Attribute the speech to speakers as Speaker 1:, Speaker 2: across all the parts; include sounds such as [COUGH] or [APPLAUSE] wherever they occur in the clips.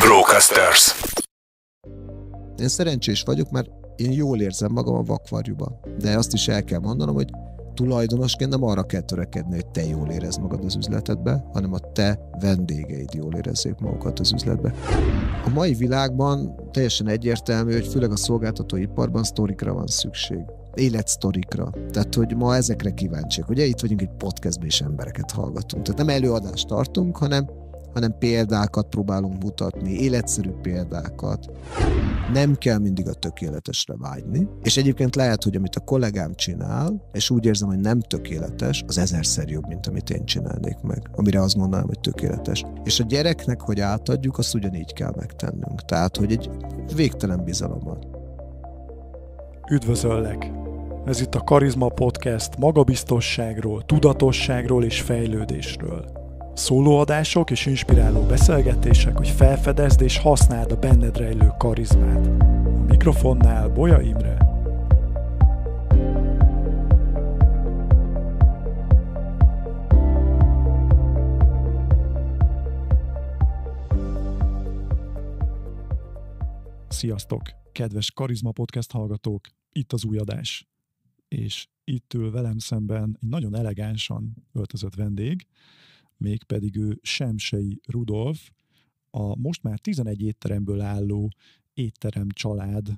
Speaker 1: Brocasters. Én szerencsés vagyok, mert én jól érzem magam a vakvarjúban. De azt is el kell mondanom, hogy tulajdonosként nem arra kell törekedni, hogy te jól érezd magad az üzletedbe, hanem a te vendégeid jól érezzék magukat az üzletbe. A mai világban teljesen egyértelmű, hogy főleg a szolgáltatóiparban sztorikra van szükség életsztorikra. Tehát, hogy ma ezekre kíváncsiak. Ugye itt vagyunk egy podcastben, és embereket hallgatunk. Tehát nem előadást tartunk, hanem hanem példákat próbálunk mutatni, életszerű példákat. Nem kell mindig a tökéletesre vágyni, és egyébként lehet, hogy amit a kollégám csinál, és úgy érzem, hogy nem tökéletes, az ezerszer jobb, mint amit én csinálnék meg, amire azt mondanám, hogy tökéletes. És a gyereknek, hogy átadjuk, azt ugyanígy kell megtennünk. Tehát, hogy egy végtelen bizalommal.
Speaker 2: Üdvözöllek! Ez itt a Karizma Podcast magabiztosságról, tudatosságról és fejlődésről. Szólóadások és inspiráló beszélgetések, hogy felfedezd és használd a benned rejlő karizmát. A mikrofonnál Bolya Imre. Sziasztok, kedves Karizma Podcast hallgatók! Itt az új adás. És itt ül velem szemben egy nagyon elegánsan öltözött vendég, mégpedig ő Semsei Rudolf, a most már 11 étteremből álló étterem család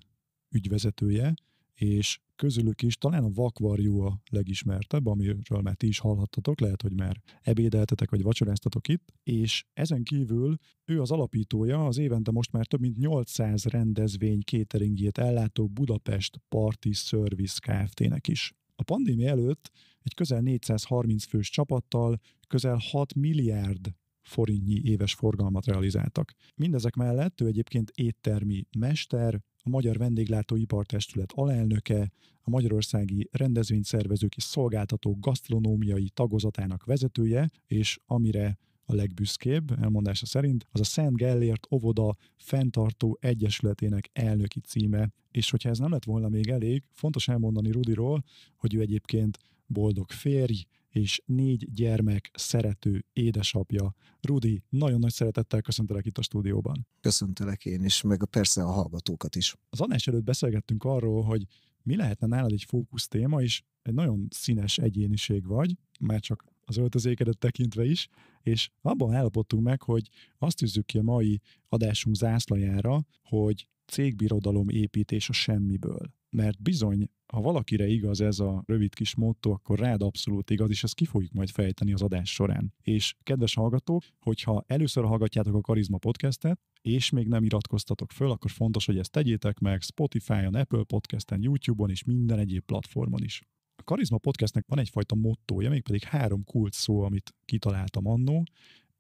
Speaker 2: ügyvezetője, és közülük is talán a vakvarjú a legismertebb, amiről már ti is hallhattatok, lehet, hogy már ebédeltetek vagy vacsoráztatok itt, és ezen kívül ő az alapítója, az évente most már több mint 800 rendezvény kéteringjét ellátó Budapest Party Service Kft-nek is. A pandémia előtt egy közel 430 fős csapattal közel 6 milliárd forintnyi éves forgalmat realizáltak. Mindezek mellett ő egyébként éttermi mester, a Magyar Vendéglátóipar Testület alelnöke, a Magyarországi Rendezvényszervezők és Szolgáltatók Gasztronómiai Tagozatának vezetője, és amire a legbüszkébb, elmondása szerint, az a Szent Gellért Ovoda fenntartó egyesületének elnöki címe. És hogyha ez nem lett volna még elég, fontos elmondani Rudiról, hogy ő egyébként boldog férj, és négy gyermek szerető édesapja. Rudi, nagyon nagy szeretettel köszöntelek itt a stúdióban.
Speaker 1: Köszöntelek én is, meg persze a hallgatókat is.
Speaker 2: Az adás előtt beszélgettünk arról, hogy mi lehetne nálad egy fókusz téma, és egy nagyon színes egyéniség vagy, már csak az öltözékedet tekintve is, és abban állapodtunk meg, hogy azt tűzzük ki a mai adásunk zászlajára, hogy cégbirodalom építés a semmiből. Mert bizony, ha valakire igaz ez a rövid kis motto, akkor rád abszolút igaz, és ezt ki fogjuk majd fejteni az adás során. És kedves hallgatók, hogyha először hallgatjátok a Karizma podcastet, és még nem iratkoztatok föl, akkor fontos, hogy ezt tegyétek meg Spotify-on, Apple Podcast-en, YouTube-on és minden egyéb platformon is. Karizma Podcastnek van egyfajta mottója, mégpedig három kult szó, amit kitaláltam annó.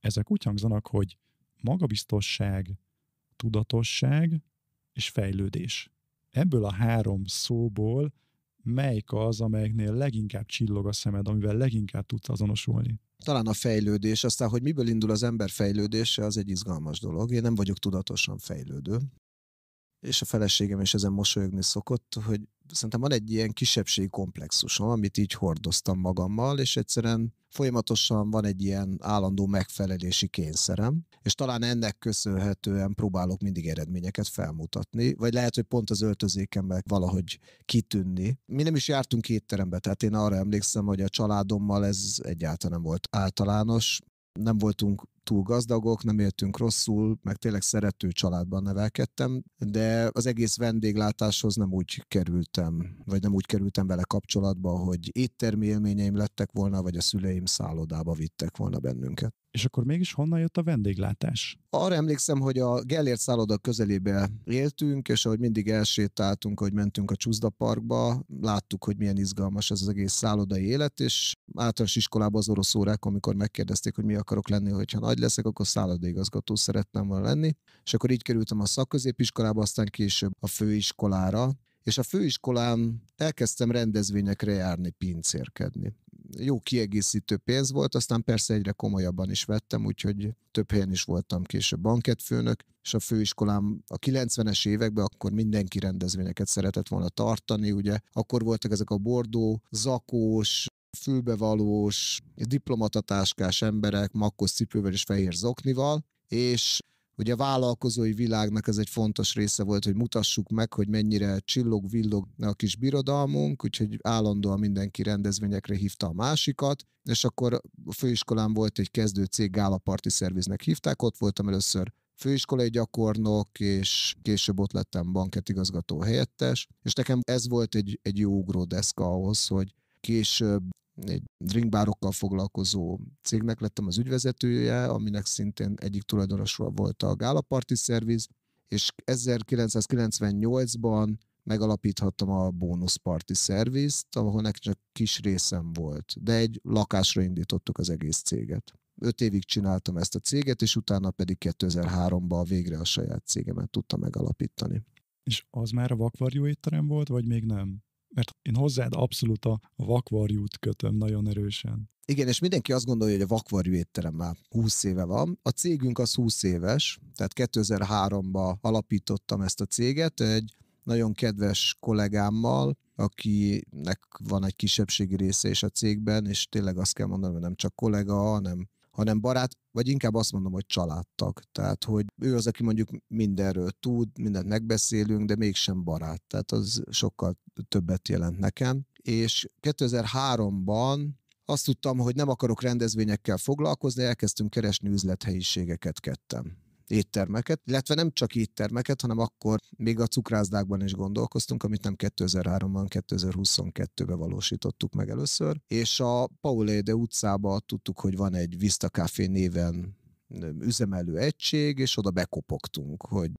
Speaker 2: Ezek úgy hangzanak, hogy magabiztosság, tudatosság és fejlődés. Ebből a három szóból melyik az, amelyeknél leginkább csillog a szemed, amivel leginkább tudsz azonosulni?
Speaker 1: Talán a fejlődés, aztán, hogy miből indul az ember fejlődése, az egy izgalmas dolog. Én nem vagyok tudatosan fejlődő és a feleségem is ezen mosolyogni szokott, hogy szerintem van egy ilyen kisebbségi komplexusom, amit így hordoztam magammal, és egyszerűen folyamatosan van egy ilyen állandó megfelelési kényszerem, és talán ennek köszönhetően próbálok mindig eredményeket felmutatni, vagy lehet, hogy pont az öltözékemben valahogy kitűnni. Mi nem is jártunk étterembe, tehát én arra emlékszem, hogy a családommal ez egyáltalán nem volt általános, nem voltunk túl gazdagok, nem éltünk rosszul, meg tényleg szerető családban nevelkedtem, de az egész vendéglátáshoz nem úgy kerültem, vagy nem úgy kerültem vele kapcsolatba, hogy éttermi élményeim lettek volna, vagy a szüleim szállodába vittek volna bennünket. És akkor mégis honnan jött a vendéglátás? Arra emlékszem, hogy a Gellért szálloda közelébe éltünk, és ahogy mindig elsétáltunk, hogy mentünk a Csúszda Parkba, láttuk, hogy milyen izgalmas ez az egész szállodai élet, és általános iskolában az orosz órák, amikor megkérdezték, hogy mi akarok lenni, hogyha nagy nagy leszek, akkor szállodaigazgató szerettem volna lenni. És akkor így kerültem a szakközépiskolába, aztán később a főiskolára, és a főiskolán elkezdtem rendezvényekre járni, pincérkedni. Jó kiegészítő pénz volt, aztán persze egyre komolyabban is vettem, úgyhogy több helyen is voltam később banketfőnök, és a főiskolám a 90-es években akkor mindenki rendezvényeket szeretett volna tartani, ugye akkor voltak ezek a bordó, zakós, fülbevalós, diplomatatáskás emberek, makkos cipővel és fehér zoknival, és Ugye a vállalkozói világnak ez egy fontos része volt, hogy mutassuk meg, hogy mennyire csillog, villog a kis birodalmunk, úgyhogy állandóan mindenki rendezvényekre hívta a másikat, és akkor a főiskolán volt egy kezdő cég, Gála Party Service-nek hívták, ott voltam először főiskolai gyakornok, és később ott lettem banketigazgató helyettes, és nekem ez volt egy, egy jó ugródeszka ahhoz, hogy Később egy drinkbárokkal foglalkozó cégnek lettem az ügyvezetője, aminek szintén egyik tulajdonosról volt a Gála Party Service, és 1998-ban megalapíthattam a Bonus Party Service-t, ahol nekem csak kis részem volt, de egy lakásra indítottuk az egész céget. Öt évig csináltam ezt a céget, és utána pedig 2003-ban végre a saját cégemet tudtam megalapítani.
Speaker 2: És az már a vakvarjó étterem volt, vagy még nem? mert én hozzád abszolút a vakvarjút kötöm nagyon erősen.
Speaker 1: Igen, és mindenki azt gondolja, hogy a vakvarjú étterem már 20 éve van. A cégünk az 20 éves, tehát 2003-ban alapítottam ezt a céget, egy nagyon kedves kollégámmal, akinek van egy kisebbségi része is a cégben, és tényleg azt kell mondanom, hogy nem csak kollega, hanem hanem barát, vagy inkább azt mondom, hogy családtag. Tehát, hogy ő az, aki mondjuk mindenről tud, mindent megbeszélünk, de mégsem barát. Tehát az sokkal többet jelent nekem. És 2003-ban azt tudtam, hogy nem akarok rendezvényekkel foglalkozni, elkezdtünk keresni üzlethelyiségeket kettem éttermeket, illetve nem csak éttermeket, hanem akkor még a cukrászdákban is gondolkoztunk, amit nem 2003-ban, 2022-ben valósítottuk meg először, és a Pauléde utcában tudtuk, hogy van egy Vista Café néven üzemelő egység, és oda bekopogtunk, hogy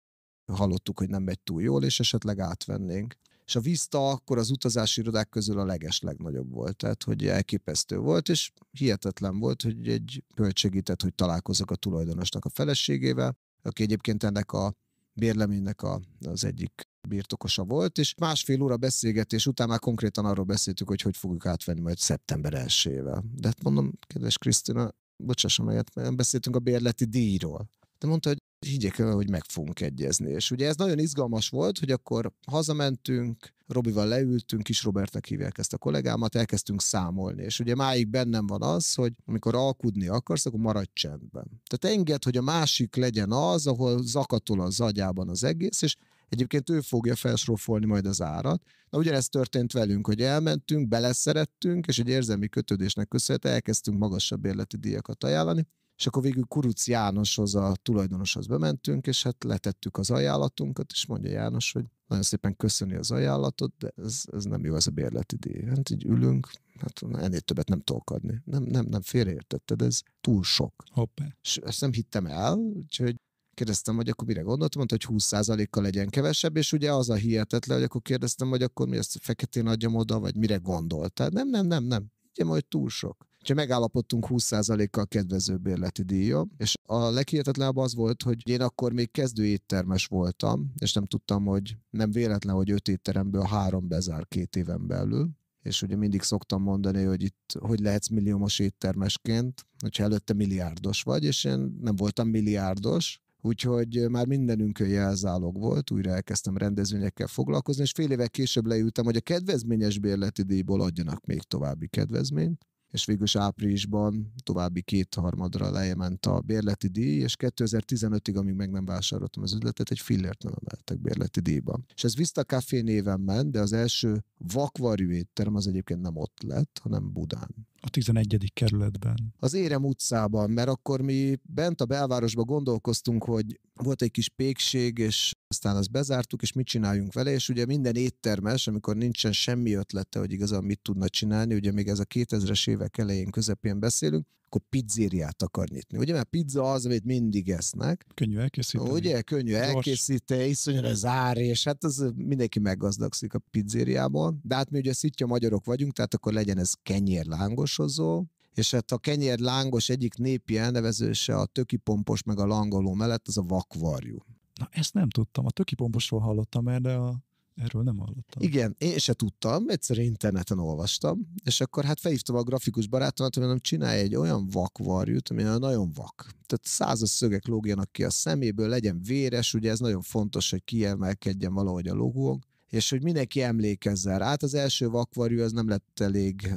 Speaker 1: hallottuk, hogy nem megy túl jól, és esetleg átvennénk és a Vista akkor az utazási irodák közül a leges legnagyobb volt, tehát hogy elképesztő volt, és hihetetlen volt, hogy egy segített, hogy találkozok a tulajdonosnak a feleségével, aki egyébként ennek a bérleménynek a, az egyik birtokosa volt, és másfél óra beszélgetés után már konkrétan arról beszéltük, hogy hogy fogjuk átvenni majd szeptember elsével. De hát mondom, kedves Krisztina, bocsássam mert hát beszéltünk a bérleti díjról. De mondta, hogy és higgyék el, hogy meg fogunk egyezni. És ugye ez nagyon izgalmas volt, hogy akkor hazamentünk, Robival leültünk, kis Robertnek hívják ezt a kollégámat, elkezdtünk számolni. És ugye máig bennem van az, hogy amikor alkudni akarsz, akkor maradj csendben. Tehát enged, hogy a másik legyen az, ahol zakatol az agyában az egész, és Egyébként ő fogja felsrofolni majd az árat. Na ugyanezt történt velünk, hogy elmentünk, beleszerettünk, és egy érzelmi kötődésnek köszönhetően elkezdtünk magasabb érleti díjakat ajánlani és akkor végül Kuruc Jánoshoz, a tulajdonoshoz bementünk, és hát letettük az ajánlatunkat, és mondja János, hogy nagyon szépen köszöni az ajánlatot, de ez, ez nem jó, ez a bérleti díj. Hát így ülünk, hát ennél többet nem tudok adni. Nem, nem, nem félreértetted, ez túl sok. Hoppá. És ezt nem hittem el, úgyhogy kérdeztem, hogy akkor mire gondoltam, mondta, hogy 20%-kal legyen kevesebb, és ugye az a hihetetlen, hogy akkor kérdeztem, hogy akkor mi ezt feketén adjam oda, vagy mire gondoltál. Nem, nem, nem, nem ugye majd túl sok. Ha megállapodtunk 20%-kal kedvezőbb bérleti díja, és a leghihetetlenebb az volt, hogy én akkor még kezdő éttermes voltam, és nem tudtam, hogy nem véletlen, hogy öt étteremből három bezár két éven belül, és ugye mindig szoktam mondani, hogy itt hogy lehetsz milliómos éttermesként, hogyha előtte milliárdos vagy, és én nem voltam milliárdos, úgyhogy már mindenünkön jelzálog volt, újra elkezdtem rendezvényekkel foglalkozni, és fél éve később leültem, hogy a kedvezményes bérleti díjból adjanak még további kedvezményt, és végül áprilisban további kétharmadra lejement a bérleti díj, és 2015-ig, amíg meg nem vásároltam az üzletet, egy fillért nem emeltek bérleti díjban. És ez Vista Café néven ment, de az első vakvarjú étterem az egyébként nem ott lett, hanem Budán a 11. kerületben? Az Érem utcában, mert akkor mi bent a belvárosban gondolkoztunk, hogy volt egy kis pékség, és aztán azt bezártuk, és mit csináljunk vele, és ugye minden éttermes, amikor nincsen semmi ötlete, hogy igazán mit tudna csinálni, ugye még ez a 2000-es évek elején, közepén beszélünk, akkor pizzériát akar nyitni. Ugye, mert pizza az, amit mindig esznek. Könnyű elkészíteni. Ugye, könnyű Gyors. elkészíteni, iszonyúan az ár, és hát az mindenki meggazdagszik a pizzériában. De hát mi ugye szitja magyarok vagyunk, tehát akkor legyen ez kenyérlángosozó, és hát a kenyér lángos egyik népi elnevezőse a töki pompos meg a langoló mellett, az a vakvarjú.
Speaker 2: Na ezt nem tudtam, a töki pomposról hallottam de a Erről nem hallottam.
Speaker 1: Igen, én se tudtam, egyszer interneten olvastam, és akkor hát felhívtam a grafikus barátomat, hogy mondom, csinálj egy olyan vakvarjút, ami nagyon vak. Tehát százas szögek lógjanak ki a szeméből, legyen véres, ugye ez nagyon fontos, hogy kiemelkedjen valahogy a logónk, és hogy mindenki emlékezzen rá. Hát az első vakvarjú az nem lett elég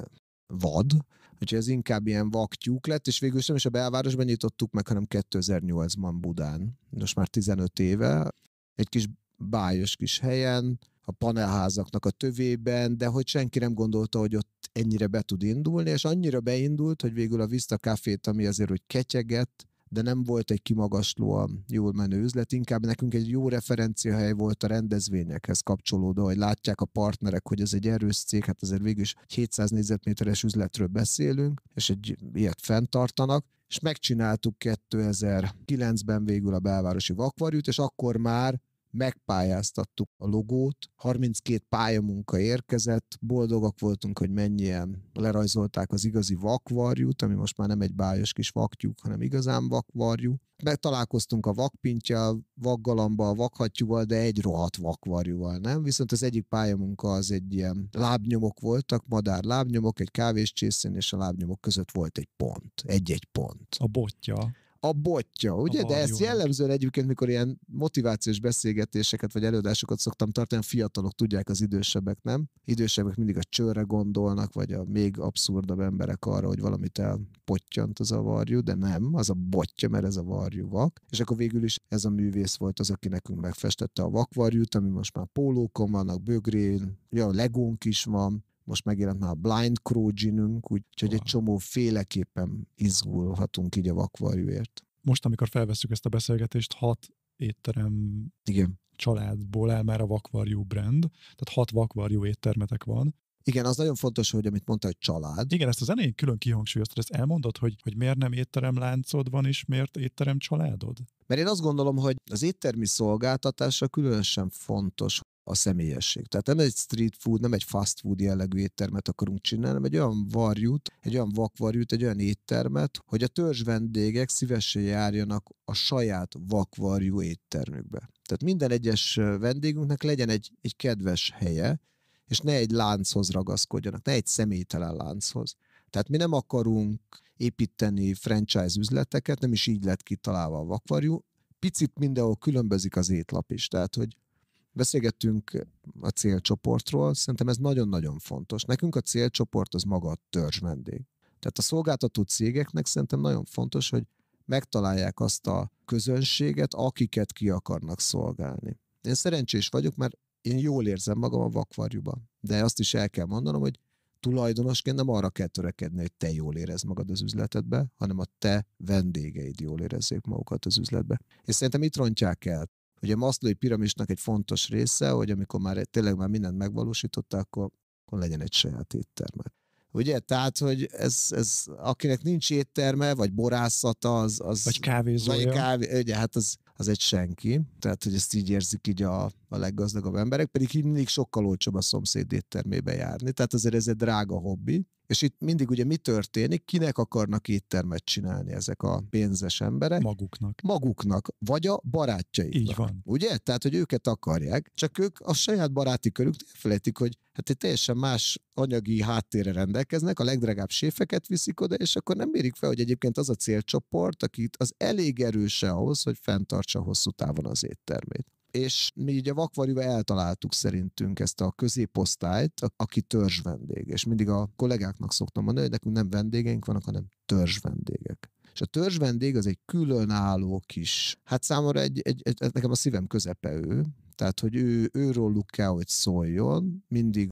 Speaker 1: vad, Úgyhogy ez inkább ilyen vaktyúk lett, és végül sem is a belvárosban nyitottuk meg, hanem 2008-ban Budán. Most már 15 éve. Egy kis bájos kis helyen, a panelházaknak a tövében, de hogy senki nem gondolta, hogy ott ennyire be tud indulni, és annyira beindult, hogy végül a Vista Cafét, ami azért hogy ketyegett, de nem volt egy kimagaslóan jól menő üzlet, inkább nekünk egy jó referenciahely volt a rendezvényekhez kapcsolódó, hogy látják a partnerek, hogy ez egy erős cég, hát azért végül is 700 négyzetméteres üzletről beszélünk, és egy ilyet fenntartanak, és megcsináltuk 2009-ben végül a belvárosi vakvarjút, és akkor már megpályáztattuk a logót, 32 pályamunka érkezett, boldogak voltunk, hogy mennyien lerajzolták az igazi vakvarjút, ami most már nem egy bájos kis vaktyúk, hanem igazán vakvarjú. Megtalálkoztunk a vakgalamba, a vakhattyúval, de egy rohadt vakvarjúval, nem? Viszont az egyik pályamunka az egy ilyen lábnyomok voltak, madár lábnyomok, egy kávéscsészén, és a lábnyomok között volt egy pont, egy-egy pont. A botja a botja, ugye? A De ezt jellemzően egyébként, mikor ilyen motivációs beszélgetéseket vagy előadásokat szoktam tartani, fiatalok tudják az idősebbek, nem? Idősebbek mindig a csőre gondolnak, vagy a még abszurdabb emberek arra, hogy valamit elpottyant az a varjú, de nem, az a botja, mert ez a varjú vak. És akkor végül is ez a művész volt az, aki nekünk megfestette a vakvarjút, ami most már pólókon vannak, bögrén, ja, legónk is van, most megjelent már a Blind Crow ginünk, úgyhogy wow. egy csomó féleképpen izgulhatunk így a vakvarjúért.
Speaker 2: Most, amikor felveszük ezt a beszélgetést, hat étterem Igen. családból áll már a vakvarjú brand, tehát hat vakvarjú éttermetek van.
Speaker 1: Igen, az nagyon fontos, hogy amit mondta, hogy család.
Speaker 2: Igen, ezt az elején külön kihangsúlyoztad, ezt elmondod, hogy, hogy miért nem étterem láncod van, és miért étterem családod?
Speaker 1: Mert én azt gondolom, hogy az éttermi szolgáltatásra különösen fontos a személyesség. Tehát nem egy street food, nem egy fast food jellegű éttermet akarunk csinálni, hanem egy olyan varjút, egy olyan vakvarjút, egy olyan éttermet, hogy a törzs vendégek szívesen járjanak a saját vakvarjú éttermükbe. Tehát minden egyes vendégünknek legyen egy, egy kedves helye, és ne egy lánchoz ragaszkodjanak, ne egy személytelen lánchoz. Tehát mi nem akarunk építeni franchise üzleteket, nem is így lett kitalálva a vakvarjú, picit mindenhol különbözik az étlap is. Tehát, hogy Beszélgettünk a célcsoportról, szerintem ez nagyon-nagyon fontos. Nekünk a célcsoport az maga a törzsvendég. Tehát a szolgáltató cégeknek szerintem nagyon fontos, hogy megtalálják azt a közönséget, akiket ki akarnak szolgálni. Én szerencsés vagyok, mert én jól érzem magam a vakvarjúban. De azt is el kell mondanom, hogy tulajdonosként nem arra kell törekedni, hogy te jól érezd magad az üzletedbe, hanem a te vendégeid jól érezzék magukat az üzletbe. És szerintem itt rontják el Ugye a maszlói piramisnak egy fontos része, hogy amikor már tényleg már mindent megvalósította, akkor, akkor legyen egy saját étterme. Ugye? Tehát, hogy ez, ez, akinek nincs étterme, vagy borászata, az... az vagy kávézója. Vagy kávé, ugye, hát az, az egy senki. Tehát, hogy ezt így érzik így a, a leggazdagabb emberek, pedig így mindig sokkal olcsóbb a szomszéd éttermébe járni. Tehát azért ez egy drága hobbi. És itt mindig ugye mi történik, kinek akarnak éttermet csinálni ezek a pénzes emberek? Maguknak. Maguknak, vagy a barátjaiknak. Így van. Ugye? Tehát, hogy őket akarják, csak ők a saját baráti körük felejtik, hogy hát egy teljesen más anyagi háttérre rendelkeznek, a legdrágább séfeket viszik oda, és akkor nem mérik fel, hogy egyébként az a célcsoport, akit az elég erőse ahhoz, hogy fenntartsa hosszú távon az éttermét és mi ugye vakvarjúval eltaláltuk szerintünk ezt a középosztályt, aki törzs vendég. És mindig a kollégáknak szoktam mondani, hogy nekünk nem vendégeink vannak, hanem törzs vendégek. És a törzs vendég az egy különálló kis, hát számomra egy, egy, egy, nekem a szívem közepe ő, tehát, hogy ő, őróluk kell, hogy szóljon mindig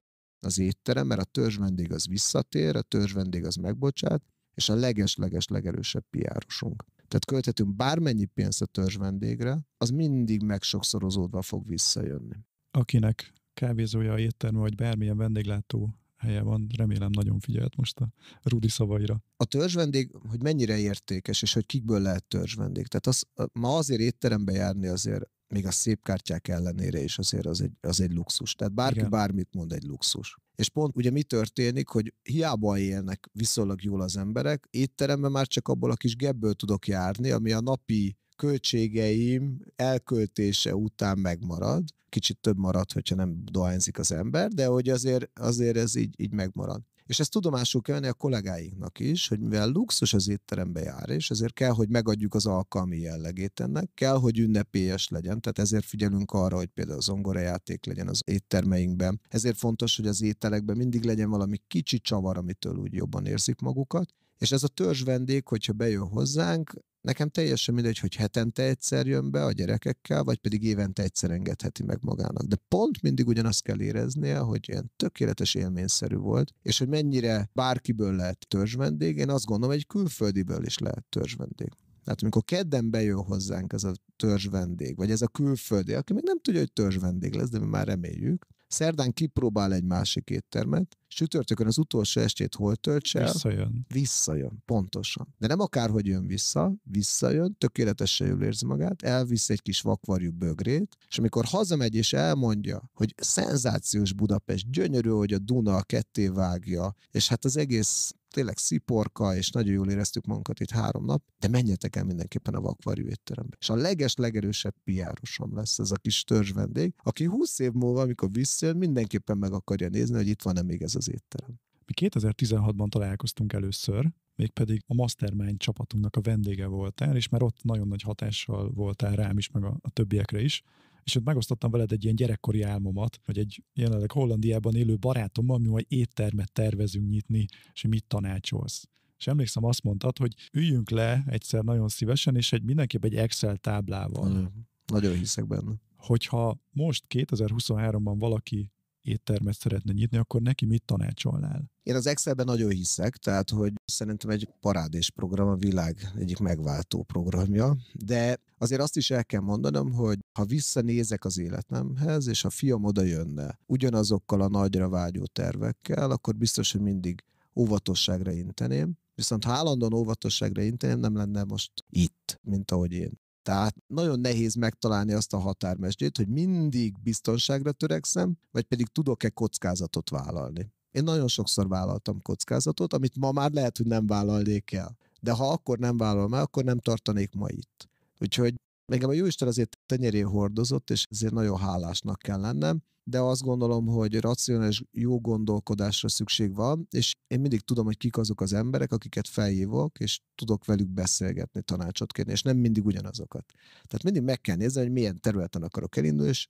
Speaker 1: az étterem, mert a törzs vendég az visszatér, a törzs vendég az megbocsát, és a leges-leges legerősebb piárosunk. Tehát költhetünk bármennyi pénzt a törzsvendégre, az mindig megsokszorozódva fog visszajönni.
Speaker 2: Akinek kávézója, étterme vagy bármilyen vendéglátó helye van, remélem nagyon figyelt most a Rudi szavaira.
Speaker 1: A törzsvendég, hogy mennyire értékes, és hogy kikből lehet törzsvendég. Tehát az, ma azért étterembe járni azért még a szép kártyák ellenére is azért az egy, az egy luxus. Tehát bárki Igen. bármit mond egy luxus. És pont ugye mi történik, hogy hiába élnek viszonylag jól az emberek, étteremben már csak abból a kis gebből tudok járni, ami a napi költségeim elköltése után megmarad. Kicsit több marad, hogyha nem dohányzik az ember, de hogy azért, azért ez így, így megmarad. És ezt tudomásul kell venni a kollégáinknak is, hogy mivel luxus az étterembe jár, és ezért kell, hogy megadjuk az alkalmi jellegét ennek, kell, hogy ünnepélyes legyen, tehát ezért figyelünk arra, hogy például játék legyen az éttermeinkben. Ezért fontos, hogy az ételekben mindig legyen valami kicsi csavar, amitől úgy jobban érzik magukat, és ez a törzs vendég, hogyha bejön hozzánk, Nekem teljesen mindegy, hogy hetente egyszer jön be a gyerekekkel, vagy pedig évente egyszer engedheti meg magának. De pont mindig ugyanazt kell éreznie, hogy ilyen tökéletes élményszerű volt, és hogy mennyire bárkiből lehet törzsvendég, én azt gondolom, egy külföldiből is lehet törzsvendég. Tehát amikor kedden bejön hozzánk ez a törzsvendég, vagy ez a külföldi, aki még nem tudja, hogy törzsvendég lesz, de mi már reméljük, Szerdán kipróbál egy másik éttermet, sütörtökön az utolsó estét hol tölts el? Visszajön. Visszajön, pontosan. De nem akárhogy jön vissza, visszajön, tökéletesen jól érzi magát, elvisz egy kis vakvarjú bögrét, és amikor hazamegy és elmondja, hogy szenzációs Budapest, gyönyörű, hogy a Duna ketté vágja, és hát az egész tényleg sziporka, és nagyon jól éreztük magunkat itt három nap, de menjetek el mindenképpen a vakvarjú étterembe. És a leges, legerősebb piárosom lesz ez a kis törzs vendég, aki 20 év múlva, amikor visszajön, mindenképpen meg akarja nézni, hogy itt van-e még ez az étterem.
Speaker 2: Mi 2016-ban találkoztunk először, mégpedig a Mastermind csapatunknak a vendége voltál, és már ott nagyon nagy hatással voltál rám is, meg a, a többiekre is és ott megosztottam veled egy ilyen gyerekkori álmomat, hogy egy jelenleg Hollandiában élő barátommal mi majd éttermet tervezünk nyitni, és mit tanácsolsz. És emlékszem, azt mondtad, hogy üljünk le egyszer nagyon szívesen, és egy mindenképp egy Excel táblával.
Speaker 1: Mm, nagyon hiszek benne.
Speaker 2: Hogyha most 2023-ban valaki éttermet szeretne nyitni, akkor neki mit tanácsolnál?
Speaker 1: Én az Excelben nagyon hiszek, tehát hogy szerintem egy parádés program a világ egyik megváltó programja, de azért azt is el kell mondanom, hogy ha visszanézek az életemhez, és a fiam oda jönne ugyanazokkal a nagyra vágyó tervekkel, akkor biztos, hogy mindig óvatosságra inteném, viszont ha állandóan óvatosságra inteném, nem lenne most itt, mint ahogy én. Tehát nagyon nehéz megtalálni azt a határmesdjét, hogy mindig biztonságra törekszem, vagy pedig tudok-e kockázatot vállalni. Én nagyon sokszor vállaltam kockázatot, amit ma már lehet, hogy nem vállalnék el. De ha akkor nem vállalom el, akkor nem tartanék ma itt. Úgyhogy Engem a Jóisten azért tenyerén hordozott, és ezért nagyon hálásnak kell lennem de azt gondolom, hogy racionális jó gondolkodásra szükség van, és én mindig tudom, hogy kik azok az emberek, akiket felhívok, és tudok velük beszélgetni, tanácsot kérni, és nem mindig ugyanazokat. Tehát mindig meg kell nézni, hogy milyen területen akarok elindulni, és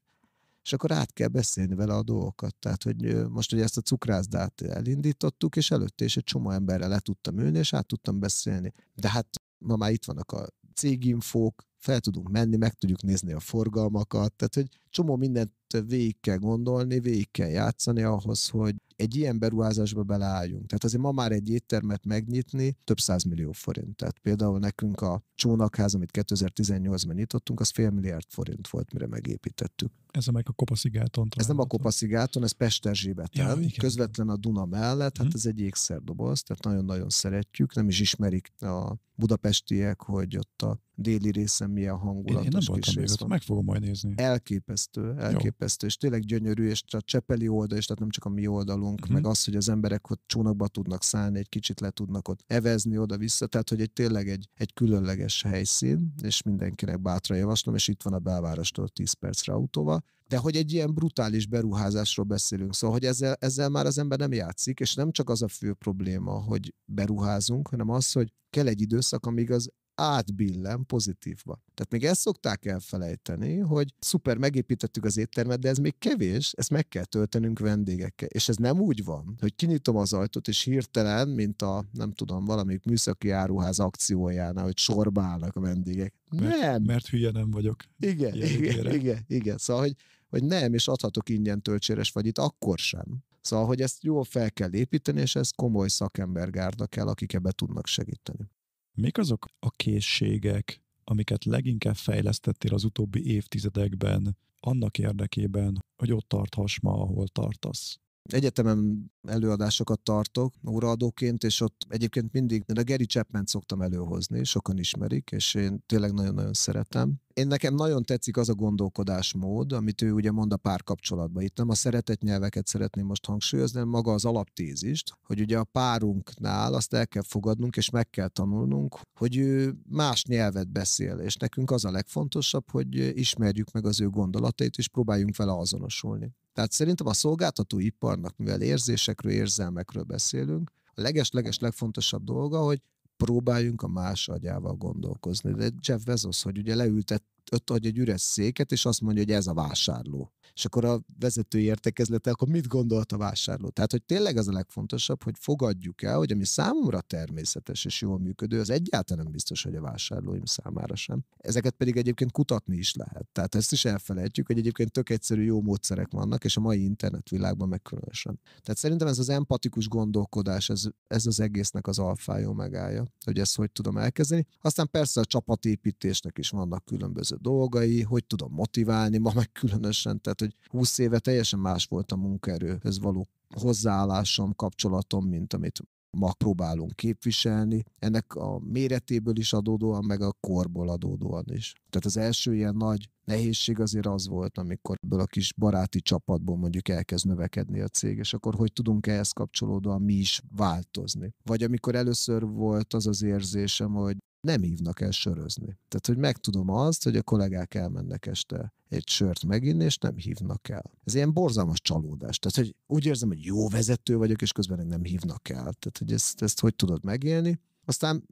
Speaker 1: és akkor át kell beszélni vele a dolgokat. Tehát, hogy most ugye ezt a cukrászdát elindítottuk, és előtte is egy csomó emberre le tudtam ülni, és át tudtam beszélni. De hát ma már itt vannak a céginfók, fel tudunk menni, meg tudjuk nézni a forgalmakat, tehát hogy csomó mindent végig kell gondolni, végig kell játszani ahhoz, hogy egy ilyen beruházásba beleálljunk. Tehát azért ma már egy éttermet megnyitni több millió forint. Tehát például nekünk a csónakház, amit 2018-ban nyitottunk, az fél milliárd forint volt, mire megépítettük.
Speaker 2: Ez a meg a Kopaszigáton Ez
Speaker 1: nem a Kopaszigáton, ez Pesterzsébeten, ja, közvetlen a Duna mellett, hát mhm. ez egy ékszerdoboz, tehát nagyon-nagyon szeretjük, nem is ismerik a budapestiek, hogy ott a déli részen milyen hangulatos én, én nem kis rész Meg fogom majd nézni. Elképesztő, elképesztő, Jó. és tényleg gyönyörű, és a csepeli oldal, és tehát nem csak a mi oldalunk, uh-huh. meg mhm. az, hogy az emberek ott csónakba tudnak szállni, egy kicsit le tudnak ott evezni oda-vissza, tehát hogy egy tényleg egy, egy különleges helyszín, és mindenkinek bátran javaslom, és itt van a belvárostól 10 percre autóval, de hogy egy ilyen brutális beruházásról beszélünk, szóval, hogy ezzel, ezzel már az ember nem játszik, és nem csak az a fő probléma, hogy beruházunk, hanem az, hogy kell egy időszak, amíg az átbillen pozitívba. Tehát még ezt szokták elfelejteni, hogy szuper, megépítettük az éttermet, de ez még kevés, ezt meg kell töltenünk vendégekkel. És ez nem úgy van, hogy kinyitom az ajtót, és hirtelen, mint a, nem tudom, valamelyik műszaki áruház akciójánál, hogy sorba állnak a vendégek. Mert, nem. Mert hülye nem vagyok.
Speaker 2: Igen, igen, igen, igen,
Speaker 1: igen. Szóval, hogy, hogy nem, és adhatok ingyen töltséres vagy itt akkor sem. Szóval, hogy ezt jól fel kell építeni, és ez komoly szakembergárda kell, akik ebbe tudnak segíteni. Mik azok a készségek, amiket leginkább fejlesztettél az utóbbi évtizedekben annak érdekében, hogy ott tarthass ma, ahol tartasz? egyetemen előadásokat tartok óraadóként, és ott egyébként mindig de a Gary Chapman szoktam előhozni, sokan ismerik, és én tényleg nagyon-nagyon szeretem. Én nekem nagyon tetszik az a gondolkodásmód, amit ő ugye mond a párkapcsolatban. Itt nem a szeretett nyelveket szeretném most hangsúlyozni, hanem maga az alaptézist, hogy ugye a párunknál azt el kell fogadnunk, és meg kell tanulnunk, hogy ő más nyelvet beszél, és nekünk az a legfontosabb, hogy ismerjük meg az ő gondolatait, és próbáljunk vele azonosulni. Tehát szerintem a szolgáltató iparnak, mivel érzésekről, érzelmekről beszélünk, a leges-leges legfontosabb dolga, hogy próbáljunk a más agyával gondolkozni. De Jeff Bezos, hogy ugye leültett ott adja egy üres széket, és azt mondja, hogy ez a vásárló. És akkor a vezető értekezlete, akkor mit gondolt a vásárló? Tehát, hogy tényleg az a legfontosabb, hogy fogadjuk el, hogy ami számomra természetes és jól működő, az egyáltalán nem biztos, hogy a vásárlóim számára sem. Ezeket pedig egyébként kutatni is lehet. Tehát ezt is elfelejtjük, hogy egyébként tök egyszerű jó módszerek vannak, és a mai internetvilágban meg különösen. Tehát szerintem ez az empatikus gondolkodás, ez, ez az egésznek az alfájó megállja, hogy ezt hogy tudom elkezdeni. Aztán persze a csapatépítésnek is vannak különböző dolgai, hogy tudom motiválni, ma meg különösen, tehát hogy 20 éve teljesen más volt a munkaerőhöz való hozzáállásom, kapcsolatom, mint amit ma próbálunk képviselni, ennek a méretéből is adódóan, meg a korból adódóan is. Tehát az első ilyen nagy nehézség azért az volt, amikor ebből a kis baráti csapatból mondjuk elkezd növekedni a cég, és akkor hogy tudunk ehhez kapcsolódóan mi is változni. Vagy amikor először volt az az érzésem, hogy nem hívnak el sörözni. Tehát, hogy megtudom azt, hogy a kollégák elmennek este egy sört meginni, és nem hívnak el. Ez ilyen borzalmas csalódás. Tehát, hogy úgy érzem, hogy jó vezető vagyok, és közben nem hívnak el. Tehát, hogy ezt, ezt hogy tudod megélni. Aztán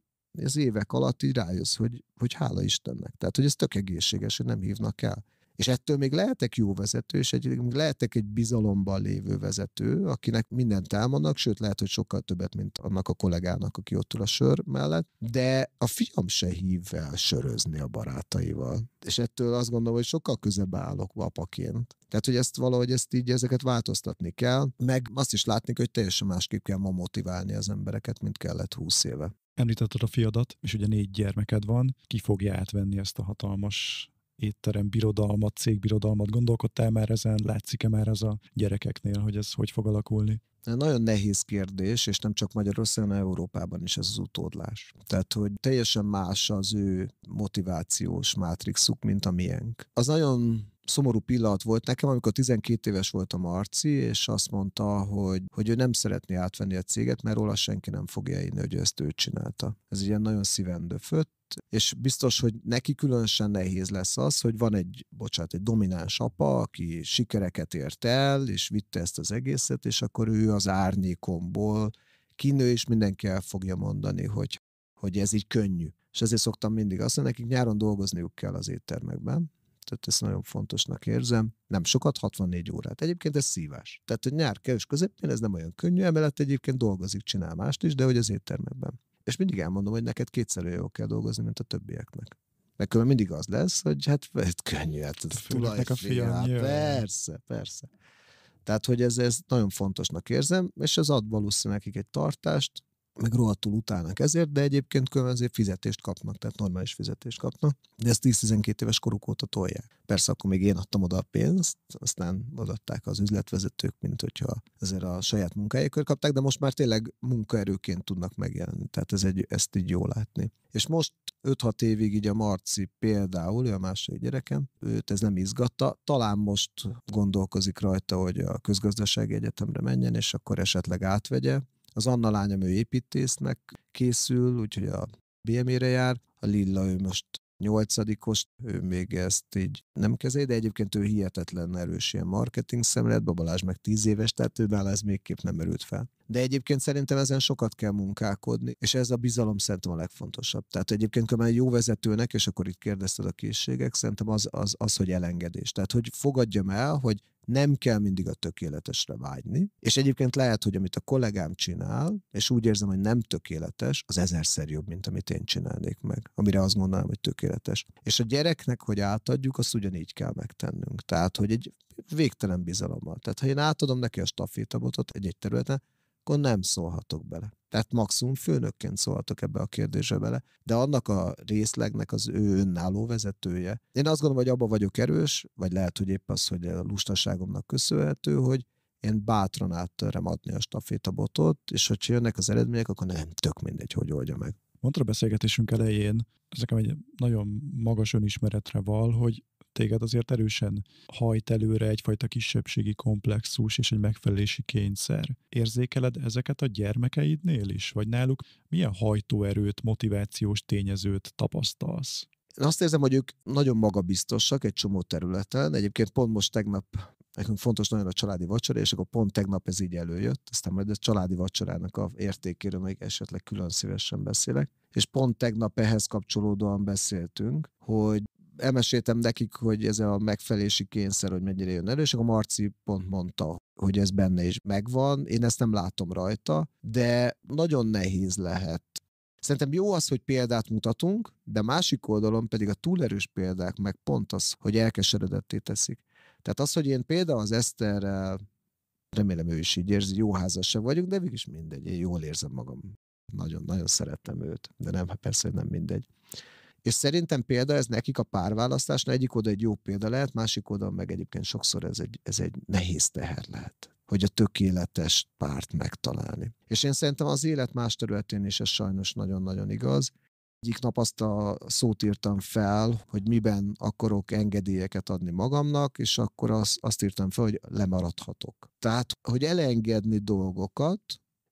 Speaker 1: az évek alatt így rájössz, hogy, hogy hála Istennek. Tehát, hogy ez tök egészséges, hogy nem hívnak el. És ettől még lehetek jó vezető, és egy, lehetek egy bizalomban lévő vezető, akinek mindent elmondnak, sőt lehet, hogy sokkal többet, mint annak a kollégának, aki ott ül a sör mellett, de a fiam se hív el sörözni a barátaival. És ettől azt gondolom, hogy sokkal közebb állok apaként. Tehát, hogy ezt valahogy ezt így ezeket változtatni kell, meg azt is látni, hogy teljesen másképp kell ma motiválni az embereket, mint kellett húsz éve.
Speaker 2: Említetted a fiadat, és ugye négy gyermeked van. Ki fogja átvenni ezt a hatalmas étterem birodalmat, cégbirodalmat gondolkodtál már ezen? Látszik-e már ez a gyerekeknél, hogy ez hogy fog alakulni?
Speaker 1: Nagyon nehéz kérdés, és nem csak Magyarországon, hanem Európában is ez az utódlás. Tehát, hogy teljesen más az ő motivációs mátrixuk, mint a miénk. Az nagyon szomorú pillanat volt nekem, amikor 12 éves voltam Marci, és azt mondta, hogy, hogy ő nem szeretné átvenni a céget, mert róla senki nem fogja inni, hogy ezt ő csinálta. Ez ilyen nagyon szíven döfött, és biztos, hogy neki különösen nehéz lesz az, hogy van egy, bocsánat, egy domináns apa, aki sikereket ért el, és vitte ezt az egészet, és akkor ő az árnyékomból kinő, és mindenki el fogja mondani, hogy, hogy ez így könnyű. És ezért szoktam mindig azt mondani, nekik nyáron dolgozniuk kell az éttermekben, tehát ezt nagyon fontosnak érzem. Nem sokat, 64 órát. Egyébként ez szívás. Tehát, hogy nyár kevés közepén ez nem olyan könnyű, emellett egyébként dolgozik, csinál mást is, de hogy az éttermekben. És mindig elmondom, hogy neked kétszer olyan jól kell dolgozni, mint a többieknek. különben mindig az lesz, hogy hát, hát könnyű, hát ez a fiam, persze, persze. Tehát, hogy ez, ez nagyon fontosnak érzem, és ez ad valószínűleg nekik egy tartást, meg rohadtul utálnak ezért, de egyébként különben azért fizetést kapnak, tehát normális fizetést kapnak. De ezt 10-12 éves koruk óta tolják. Persze akkor még én adtam oda a pénzt, aztán adatták az üzletvezetők, mint hogyha ezért a saját munkájukért kapták, de most már tényleg munkaerőként tudnak megjelenni. Tehát ez egy, ezt így jó látni. És most 5-6 évig így a Marci például, ő a második gyerekem, őt ez nem izgatta. Talán most gondolkozik rajta, hogy a közgazdasági egyetemre menjen, és akkor esetleg átvegye az Anna lányom ő építésznek készül, úgyhogy a BME-re jár. A Lilla ő most nyolcadikos, ő még ezt így nem kezeli, de egyébként ő hihetetlen erős ilyen marketing szemlélet, babalás meg tíz éves, tehát ő ez még kép nem merült fel. De egyébként szerintem ezen sokat kell munkálkodni, és ez a bizalom szerintem a legfontosabb. Tehát egyébként kömmel jó vezetőnek, és akkor itt kérdezted a készségek, szerintem az, az, az, hogy elengedés. Tehát, hogy fogadjam el, hogy nem kell mindig a tökéletesre vágyni, és egyébként lehet, hogy amit a kollégám csinál, és úgy érzem, hogy nem tökéletes, az ezerszer jobb, mint amit én csinálnék meg, amire azt gondolom, hogy tökéletes. És a gyereknek, hogy átadjuk, azt ugyanígy kell megtennünk. Tehát, hogy egy végtelen bizalommal. Tehát, ha én átadom neki a stafétabotot egy-egy területen, akkor nem szólhatok bele. Tehát maximum főnökként szólhatok ebbe a kérdésbe bele, de annak a részlegnek az ő önálló vezetője. Én azt gondolom, hogy abba vagyok erős, vagy lehet, hogy épp az, hogy a lustaságomnak köszönhető, hogy én bátran áttörem adni a stafétabotot, és hogyha jönnek az eredmények, akkor nem tök mindegy, hogy oldja meg. Mondta a beszélgetésünk
Speaker 2: elején, ez nekem egy nagyon magas önismeretre val, hogy téged azért erősen hajt előre egyfajta kisebbségi komplexus és egy megfelelési kényszer. Érzékeled ezeket a gyermekeidnél is? Vagy náluk milyen hajtóerőt, motivációs tényezőt tapasztalsz?
Speaker 1: Én azt érzem, hogy ők nagyon magabiztosak egy csomó területen. Egyébként pont most tegnap nekünk fontos nagyon a családi vacsora, és akkor pont tegnap ez így előjött, aztán majd a családi vacsorának a értékéről még esetleg külön szívesen beszélek. És pont tegnap ehhez kapcsolódóan beszéltünk, hogy elmeséltem nekik, hogy ez a megfelelési kényszer, hogy mennyire jön elő, és akkor Marci pont mhm. mondta, hogy ez benne is megvan, én ezt nem látom rajta, de nagyon nehéz lehet Szerintem jó az, hogy példát mutatunk, de másik oldalon pedig a túlerős példák meg pont az, hogy elkeseredetté teszik. Tehát az, hogy én például az Eszterrel, remélem ő is így érzi, jó házasság vagyok, de mégis mindegy, én jól érzem magam. Nagyon-nagyon szeretem őt, de nem, persze, hogy nem mindegy. És szerintem példa ez nekik a párválasztásnál egyik oda egy jó példa lehet, másik oda meg egyébként sokszor ez egy, ez egy nehéz teher lehet hogy a tökéletes párt megtalálni. És én szerintem az élet más területén is ez sajnos nagyon-nagyon igaz. Egyik nap azt a szót írtam fel, hogy miben akarok engedélyeket adni magamnak, és akkor azt, azt írtam fel, hogy lemaradhatok. Tehát, hogy elengedni dolgokat,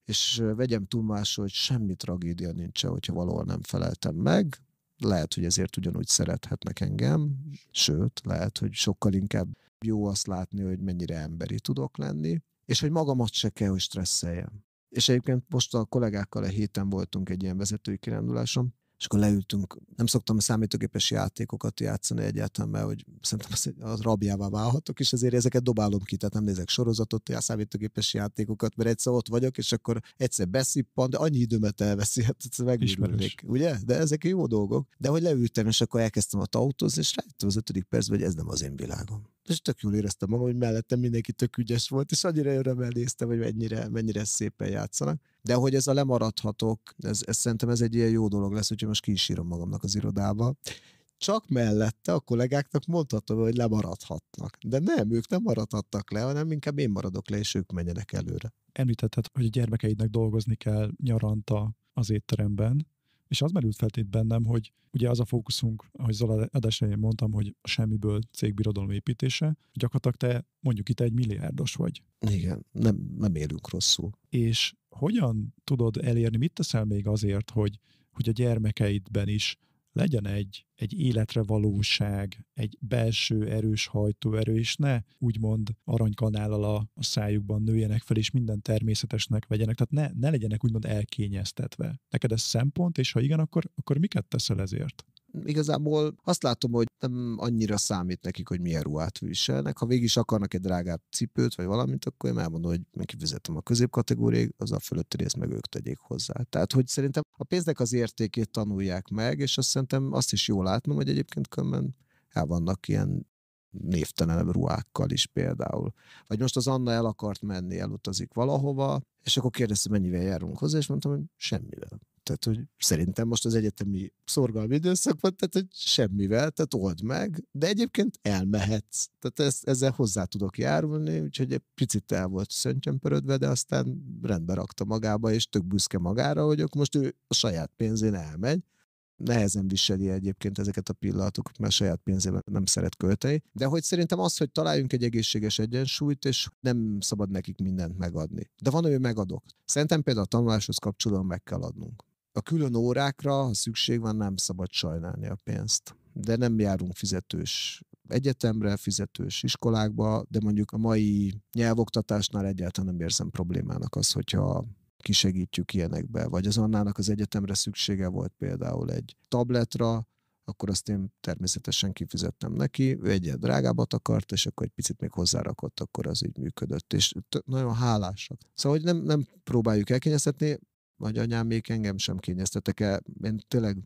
Speaker 1: és vegyem tudomásul, hogy semmi tragédia nincs, hogyha valahol nem feleltem meg, lehet, hogy ezért ugyanúgy szerethetnek engem, sőt, lehet, hogy sokkal inkább jó azt látni, hogy mennyire emberi tudok lenni, és hogy magamat se kell, hogy stresszeljem. És egyébként most a kollégákkal a e héten voltunk egy ilyen vezetői kiránduláson, és akkor leültünk. Nem szoktam a számítógépes játékokat játszani egyáltalán, mert hogy szerintem az rabjává válhatok, és ezért ezeket dobálom ki, tehát nem nézek sorozatot, a számítógépes játékokat, mert egyszer ott vagyok, és akkor egyszer beszippan, de annyi időmet elveszi, hát megismerődik, ugye? De ezek jó dolgok. De hogy leültem, és akkor elkezdtem a autózni, és rájöttem az ötödik percben, hogy ez nem az én világom és tök jól éreztem magam, hogy mellettem mindenki tök ügyes volt, és annyira örömmel néztem, hogy mennyire, mennyire szépen játszanak. De hogy ez a lemaradhatok, ez, ez szerintem ez egy ilyen jó dolog lesz, hogyha most kísírom magamnak az irodába. Csak mellette a kollégáknak mondhatom, hogy lemaradhatnak. De nem, ők nem maradhattak le, hanem inkább én maradok le, és ők menjenek előre.
Speaker 2: Említetted, hogy a gyermekeidnek dolgozni kell nyaranta az étteremben és az merült feltét bennem, hogy ugye az a fókuszunk, ahogy Zola adás mondtam, hogy semmiből cégbirodalom építése, gyakorlatilag te mondjuk itt egy milliárdos vagy.
Speaker 1: Igen, nem, nem élünk rosszul.
Speaker 2: És hogyan tudod elérni, mit teszel még azért, hogy, hogy a gyermekeidben is legyen egy, egy életre valóság, egy belső erős hajtóerő, és ne úgymond aranykanállal a, a szájukban nőjenek fel, és minden természetesnek vegyenek, tehát ne, ne legyenek úgymond elkényeztetve. Neked ez szempont, és ha igen, akkor, akkor miket teszel ezért?
Speaker 1: igazából azt látom, hogy nem annyira számít nekik, hogy milyen ruhát viselnek. Ha végig is akarnak egy drágább cipőt, vagy valamit, akkor én elmondom, hogy én kifizetem a középkategóriát, az a fölött részt meg ők tegyék hozzá. Tehát, hogy szerintem a pénznek az értékét tanulják meg, és azt szerintem azt is jól látnom, hogy egyébként kömmen el vannak ilyen névtelenebb ruhákkal is például. Vagy most az Anna el akart menni, elutazik valahova, és akkor kérdezte, mennyivel járunk hozzá, és mondtam, hogy semmivel. Tehát, hogy szerintem most az egyetemi szorgalmi időszak van, tehát, hogy semmivel, tehát old meg, de egyébként elmehetsz. Tehát ezt, ezzel hozzá tudok járulni, úgyhogy egy picit el volt szöntjömpörödve, de aztán rendbe rakta magába, és tök büszke magára, hogy akkor most ő a saját pénzén elmegy. Nehezen viseli egyébként ezeket a pillanatokat, mert a saját pénzében nem szeret költeni. De hogy szerintem az, hogy találjunk egy egészséges egyensúlyt, és nem szabad nekik mindent megadni. De van, hogy megadok. Szerintem például a tanuláshoz kapcsolatban meg kell adnunk a külön órákra, ha szükség van, nem szabad sajnálni a pénzt. De nem járunk fizetős egyetemre, fizetős iskolákba, de mondjuk a mai nyelvoktatásnál egyáltalán nem érzem problémának az, hogyha kisegítjük ilyenekbe. Vagy az Annának az egyetemre szüksége volt például egy tabletra, akkor azt én természetesen kifizettem neki, ő egyet drágábbat akart, és akkor egy picit még hozzárakott, akkor az így működött, és nagyon hálásak. Szóval, hogy nem, nem próbáljuk elkényeztetni, vagy anyám, még engem sem kényeztetek el. Én tényleg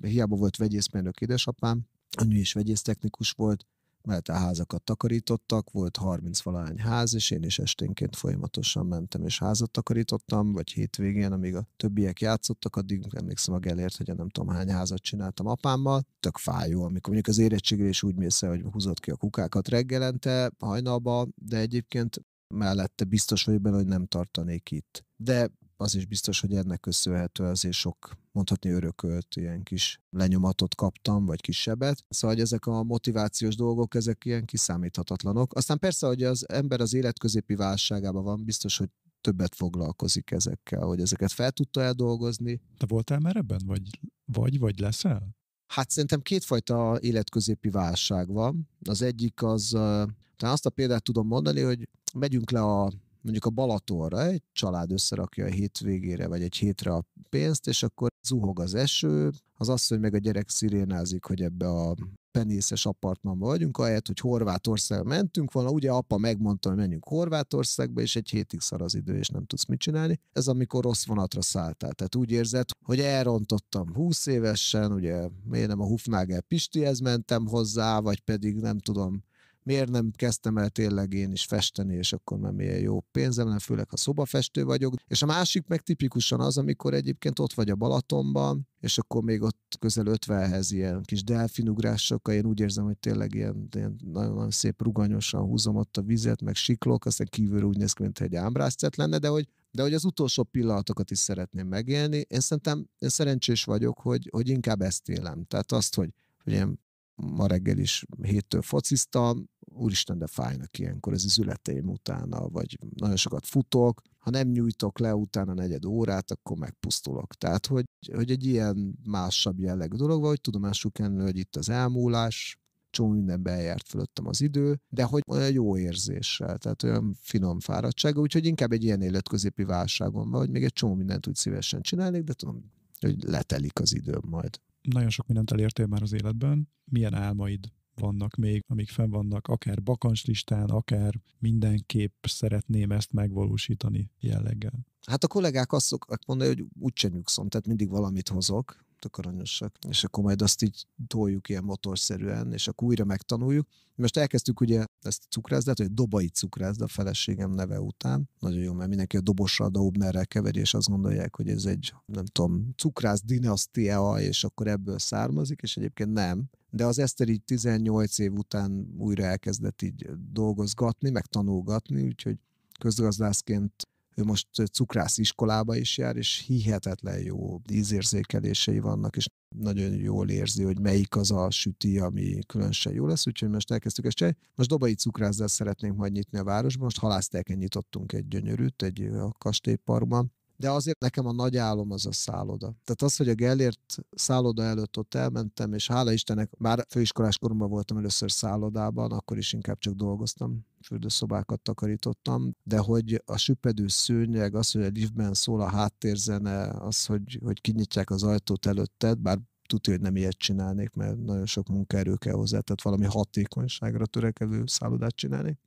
Speaker 1: hiába volt vegyészmérnök édesapám, anyu is vegyésztechnikus volt, mert a házakat takarítottak, volt 30 valahány ház, és én is esténként folyamatosan mentem, és házat takarítottam, vagy hétvégén, amíg a többiek játszottak, addig emlékszem a Gellért, hogy nem tudom hány házat csináltam apámmal. Tök fájó, amikor mondjuk az érettségre is úgy mész el, hogy húzott ki a kukákat reggelente, hajnalba, de egyébként mellette biztos vagyok benne, hogy nem tartanék itt. De az is biztos, hogy ennek köszönhető azért sok, mondhatni örökölt ilyen kis lenyomatot kaptam, vagy kisebbet. Szóval, hogy ezek a motivációs dolgok, ezek ilyen kiszámíthatatlanok. Aztán persze, hogy az ember az életközépi válságában van, biztos, hogy többet foglalkozik ezekkel, hogy ezeket fel tudta eldolgozni. Te voltál már ebben? Vagy, vagy, vagy leszel? Hát szerintem kétfajta életközépi válság van. Az egyik az, talán azt a példát tudom mondani, hogy megyünk le a mondjuk a Balatonra egy család összerakja a hétvégére, vagy egy hétre a pénzt, és akkor zuhog az eső, az asszony meg a gyerek szirénázik, hogy ebbe a penészes apartmanban vagyunk, ahelyett, hogy Horvátország mentünk volna, ugye apa megmondta, hogy menjünk Horvátországba, és egy hétig szar az idő, és nem tudsz mit csinálni. Ez amikor rossz vonatra szálltál. Tehát úgy érzed, hogy elrontottam 20 évesen, ugye miért nem a Hufnágel Pistihez mentem hozzá, vagy pedig nem tudom, miért nem kezdtem el tényleg én is festeni, és akkor már milyen jó pénzem nem főleg ha szobafestő vagyok. És a másik meg tipikusan az, amikor egyébként ott vagy a Balatonban, és akkor még ott közel 50-hez ilyen kis delfinugrásokkal, én úgy érzem, hogy tényleg ilyen, ilyen nagyon-nagyon szép ruganyosan húzom ott a vizet, meg siklok, aztán kívül úgy néz ki, mintha egy ámbrászcet lenne, de hogy de hogy az utolsó pillanatokat is szeretném megélni, én szerintem én szerencsés vagyok, hogy, hogy inkább ezt élem. Tehát azt, hogy hogy ilyen ma reggel is héttől fociztam, úristen, de fájnak ilyenkor az izületeim utána, vagy nagyon sokat futok, ha nem nyújtok le utána negyed órát, akkor megpusztulok. Tehát, hogy, hogy egy ilyen másabb jellegű dolog vagy, tudomásuk tudomásul hogy itt az elmúlás, csomó minden bejárt fölöttem az idő, de hogy olyan jó érzéssel, tehát olyan finom fáradtsága, úgyhogy inkább egy ilyen életközépi válságon van, hogy még egy csomó mindent úgy szívesen csinálnék, de tudom, hogy letelik az időm majd
Speaker 2: nagyon sok mindent elértél már az életben. Milyen álmaid vannak még, amik fenn vannak, akár bakancslistán, akár mindenképp szeretném ezt megvalósítani jelleggel?
Speaker 1: Hát a kollégák azt szokták mondani, hogy sem nyugszom, tehát mindig valamit hozok, tök aranyosak. És akkor majd azt így toljuk ilyen motorszerűen, és akkor újra megtanuljuk. Most elkezdtük ugye ezt a cukrászdát, hogy dobai cukrászda a feleségem neve után. Nagyon jó, mert mindenki a a daubnerrel keveri, és azt gondolják, hogy ez egy, nem tudom, cukrász dinasztia, és akkor ebből származik, és egyébként nem de az Eszter így 18 év után újra elkezdett így dolgozgatni, meg tanulgatni, úgyhogy közgazdászként ő most cukrász iskolába is jár, és hihetetlen jó ízérzékelései vannak, és nagyon jól érzi, hogy melyik az a süti, ami különösen jó lesz, úgyhogy most elkezdtük ezt csinálni. Most dobai cukrászzal szeretnénk majd nyitni a városban, most halásztelken nyitottunk egy gyönyörűt egy a kastélyparkban, de azért nekem a nagy álom az a szálloda. Tehát az, hogy a Gellért szálloda előtt ott elmentem, és hála Istennek már főiskolás koromban voltam először szállodában, akkor is inkább csak dolgoztam, fürdőszobákat takarítottam, de hogy a süpedő szőnyeg, az, hogy a liftben szól a háttérzene, az, hogy, hogy kinyitják az ajtót előtted, bár tudja, hogy nem ilyet csinálnék, mert nagyon sok munkaerő kell hozzá, tehát valami hatékonyságra törekedő szállodát csinálni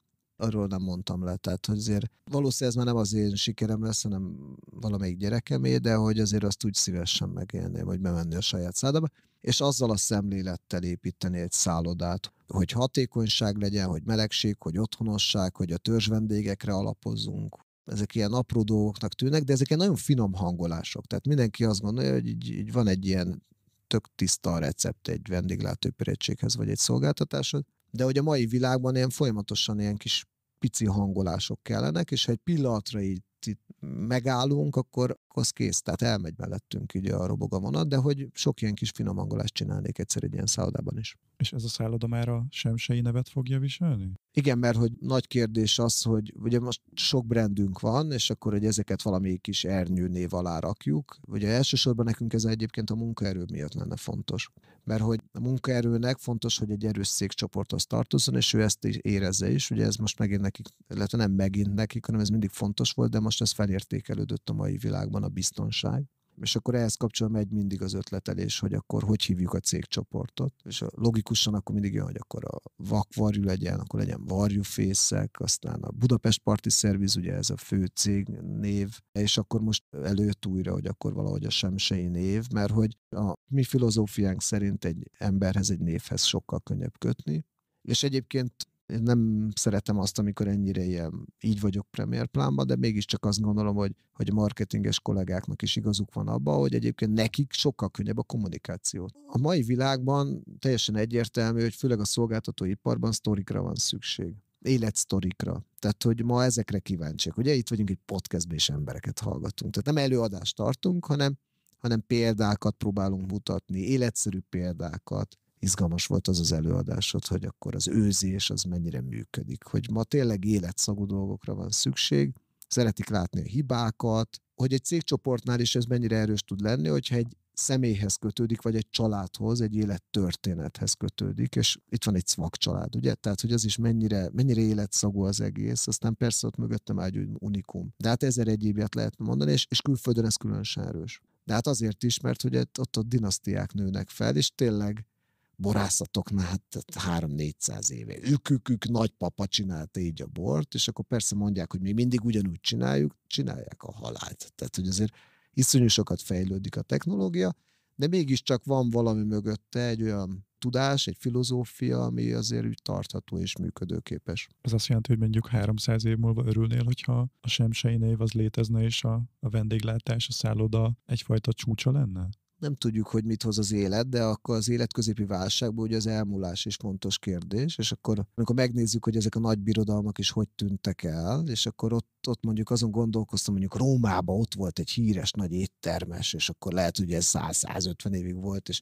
Speaker 1: arról nem mondtam le. Tehát, hogy azért valószínűleg ez már nem az én sikerem lesz, hanem valamelyik gyerekemé, de hogy azért azt úgy szívesen megélném, hogy bemenni a saját szádába, és azzal a szemlélettel építeni egy szállodát, hogy hatékonyság legyen, hogy melegség, hogy otthonosság, hogy a törzsvendégekre alapozzunk, ezek ilyen apró dolgoknak tűnnek, de ezek ilyen nagyon finom hangolások. Tehát mindenki azt gondolja, hogy így, így van egy ilyen tök tiszta recept egy vendéglátóipérétséghez vagy egy szolgáltatáshoz, de hogy a mai világban ilyen folyamatosan ilyen kis pici hangolások kellenek, és ha egy pillanatra így itt megállunk, akkor akkor az kész, tehát elmegy mellettünk ugye a roboga vonat, de hogy sok ilyen kis finom angolást csinálnék egyszer egy ilyen szállodában is.
Speaker 2: És ez a szálloda már a semsei nevet fogja viselni?
Speaker 1: Igen, mert hogy nagy kérdés az, hogy ugye most sok brandünk van, és akkor hogy ezeket valami kis ernyő név alá rakjuk. Ugye elsősorban nekünk ez egyébként a munkaerő miatt lenne fontos. Mert hogy a munkaerőnek fontos, hogy egy erős székcsoporthoz tartozzon, és ő ezt érezze is. Ugye ez most megint nekik, illetve nem megint nekik, hanem ez mindig fontos volt, de most ez felértékelődött a mai világban van a biztonság, és akkor ehhez kapcsolatban megy mindig az ötletelés, hogy akkor hogy hívjuk a cégcsoportot, és logikusan akkor mindig jön, hogy akkor a vakvarjú legyen, akkor legyen varjúfészek, aztán a Budapest Parti Service, ugye ez a fő cég név, és akkor most előtt újra, hogy akkor valahogy a semsei név, mert hogy a mi filozófiánk szerint egy emberhez, egy névhez sokkal könnyebb kötni, és egyébként én nem szeretem azt, amikor ennyire ilyen, így vagyok Premier plánban, de mégiscsak azt gondolom, hogy, hogy a marketinges kollégáknak is igazuk van abban, hogy egyébként nekik sokkal könnyebb a kommunikáció. A mai világban teljesen egyértelmű, hogy főleg a szolgáltatóiparban sztorikra van szükség életsztorikra. Tehát, hogy ma ezekre kíváncsiak. Ugye itt vagyunk egy podcastben, és embereket hallgatunk. Tehát nem előadást tartunk, hanem, hanem példákat próbálunk mutatni, életszerű példákat, izgalmas volt az az előadásod, hogy akkor az őzés az mennyire működik, hogy ma tényleg életszagú dolgokra van szükség, szeretik látni a hibákat, hogy egy cégcsoportnál is ez mennyire erős tud lenni, hogyha egy személyhez kötődik, vagy egy családhoz, egy élettörténethez kötődik, és itt van egy szvak család, ugye? Tehát, hogy az is mennyire, mennyire életszagú az egész, aztán persze ott mögöttem áll egy unikum. De hát ezer egyébját lehetne mondani, és, és külföldön ez különösen erős. De hát azért is, mert hogy ott a dinasztiák nőnek fel, és tényleg borászatoknál hát 3-400 hát éve. Ők, ők, ők nagypapa csinálta így a bort, és akkor persze mondják, hogy mi mindig ugyanúgy csináljuk, csinálják a halált. Tehát, hogy azért iszonyú sokat fejlődik a technológia, de mégiscsak van valami mögötte egy olyan tudás, egy filozófia, ami azért úgy tartható és működőképes.
Speaker 2: Ez azt jelenti, hogy mondjuk 300 év múlva örülnél, hogyha a semsei név az létezne, és a, a vendéglátás, a szálloda egyfajta csúcsa lenne?
Speaker 1: nem tudjuk, hogy mit hoz az élet, de akkor az életközépi válságban ugye az elmúlás is fontos kérdés, és akkor amikor megnézzük, hogy ezek a nagy birodalmak is hogy tűntek el, és akkor ott, ott mondjuk azon gondolkoztam, mondjuk Rómában ott volt egy híres nagy éttermes, és akkor lehet, hogy ez 100-150 évig volt, és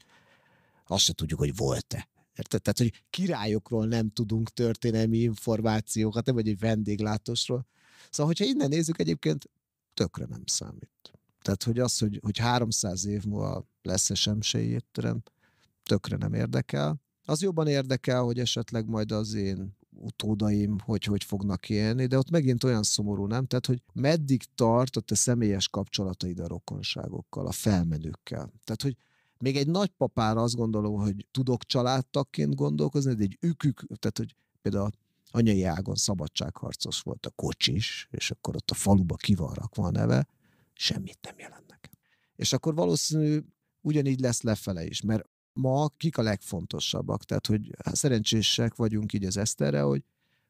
Speaker 1: azt se tudjuk, hogy volt-e. Érted? Tehát, hogy királyokról nem tudunk történelmi információkat, nem vagy egy vendéglátósról. Szóval, hogyha innen nézzük, egyébként tökre nem számít. Tehát, hogy az, hogy, hogy 300 év múlva lesz-e semsei étterem, tökre nem érdekel. Az jobban érdekel, hogy esetleg majd az én utódaim, hogy hogy fognak élni, de ott megint olyan szomorú, nem? Tehát, hogy meddig tart a te személyes kapcsolataid a rokonságokkal, a felmenőkkel. Tehát, hogy még egy nagypapára azt gondolom, hogy tudok családtakként gondolkozni, de egy ükük, tehát, hogy például anyai ágon szabadságharcos volt a kocsis, és akkor ott a faluba ki van rakva a neve, semmit nem jelennek. És akkor valószínű ugyanígy lesz lefele is, mert ma kik a legfontosabbak? Tehát, hogy hát szerencsések vagyunk így az Eszterre, hogy,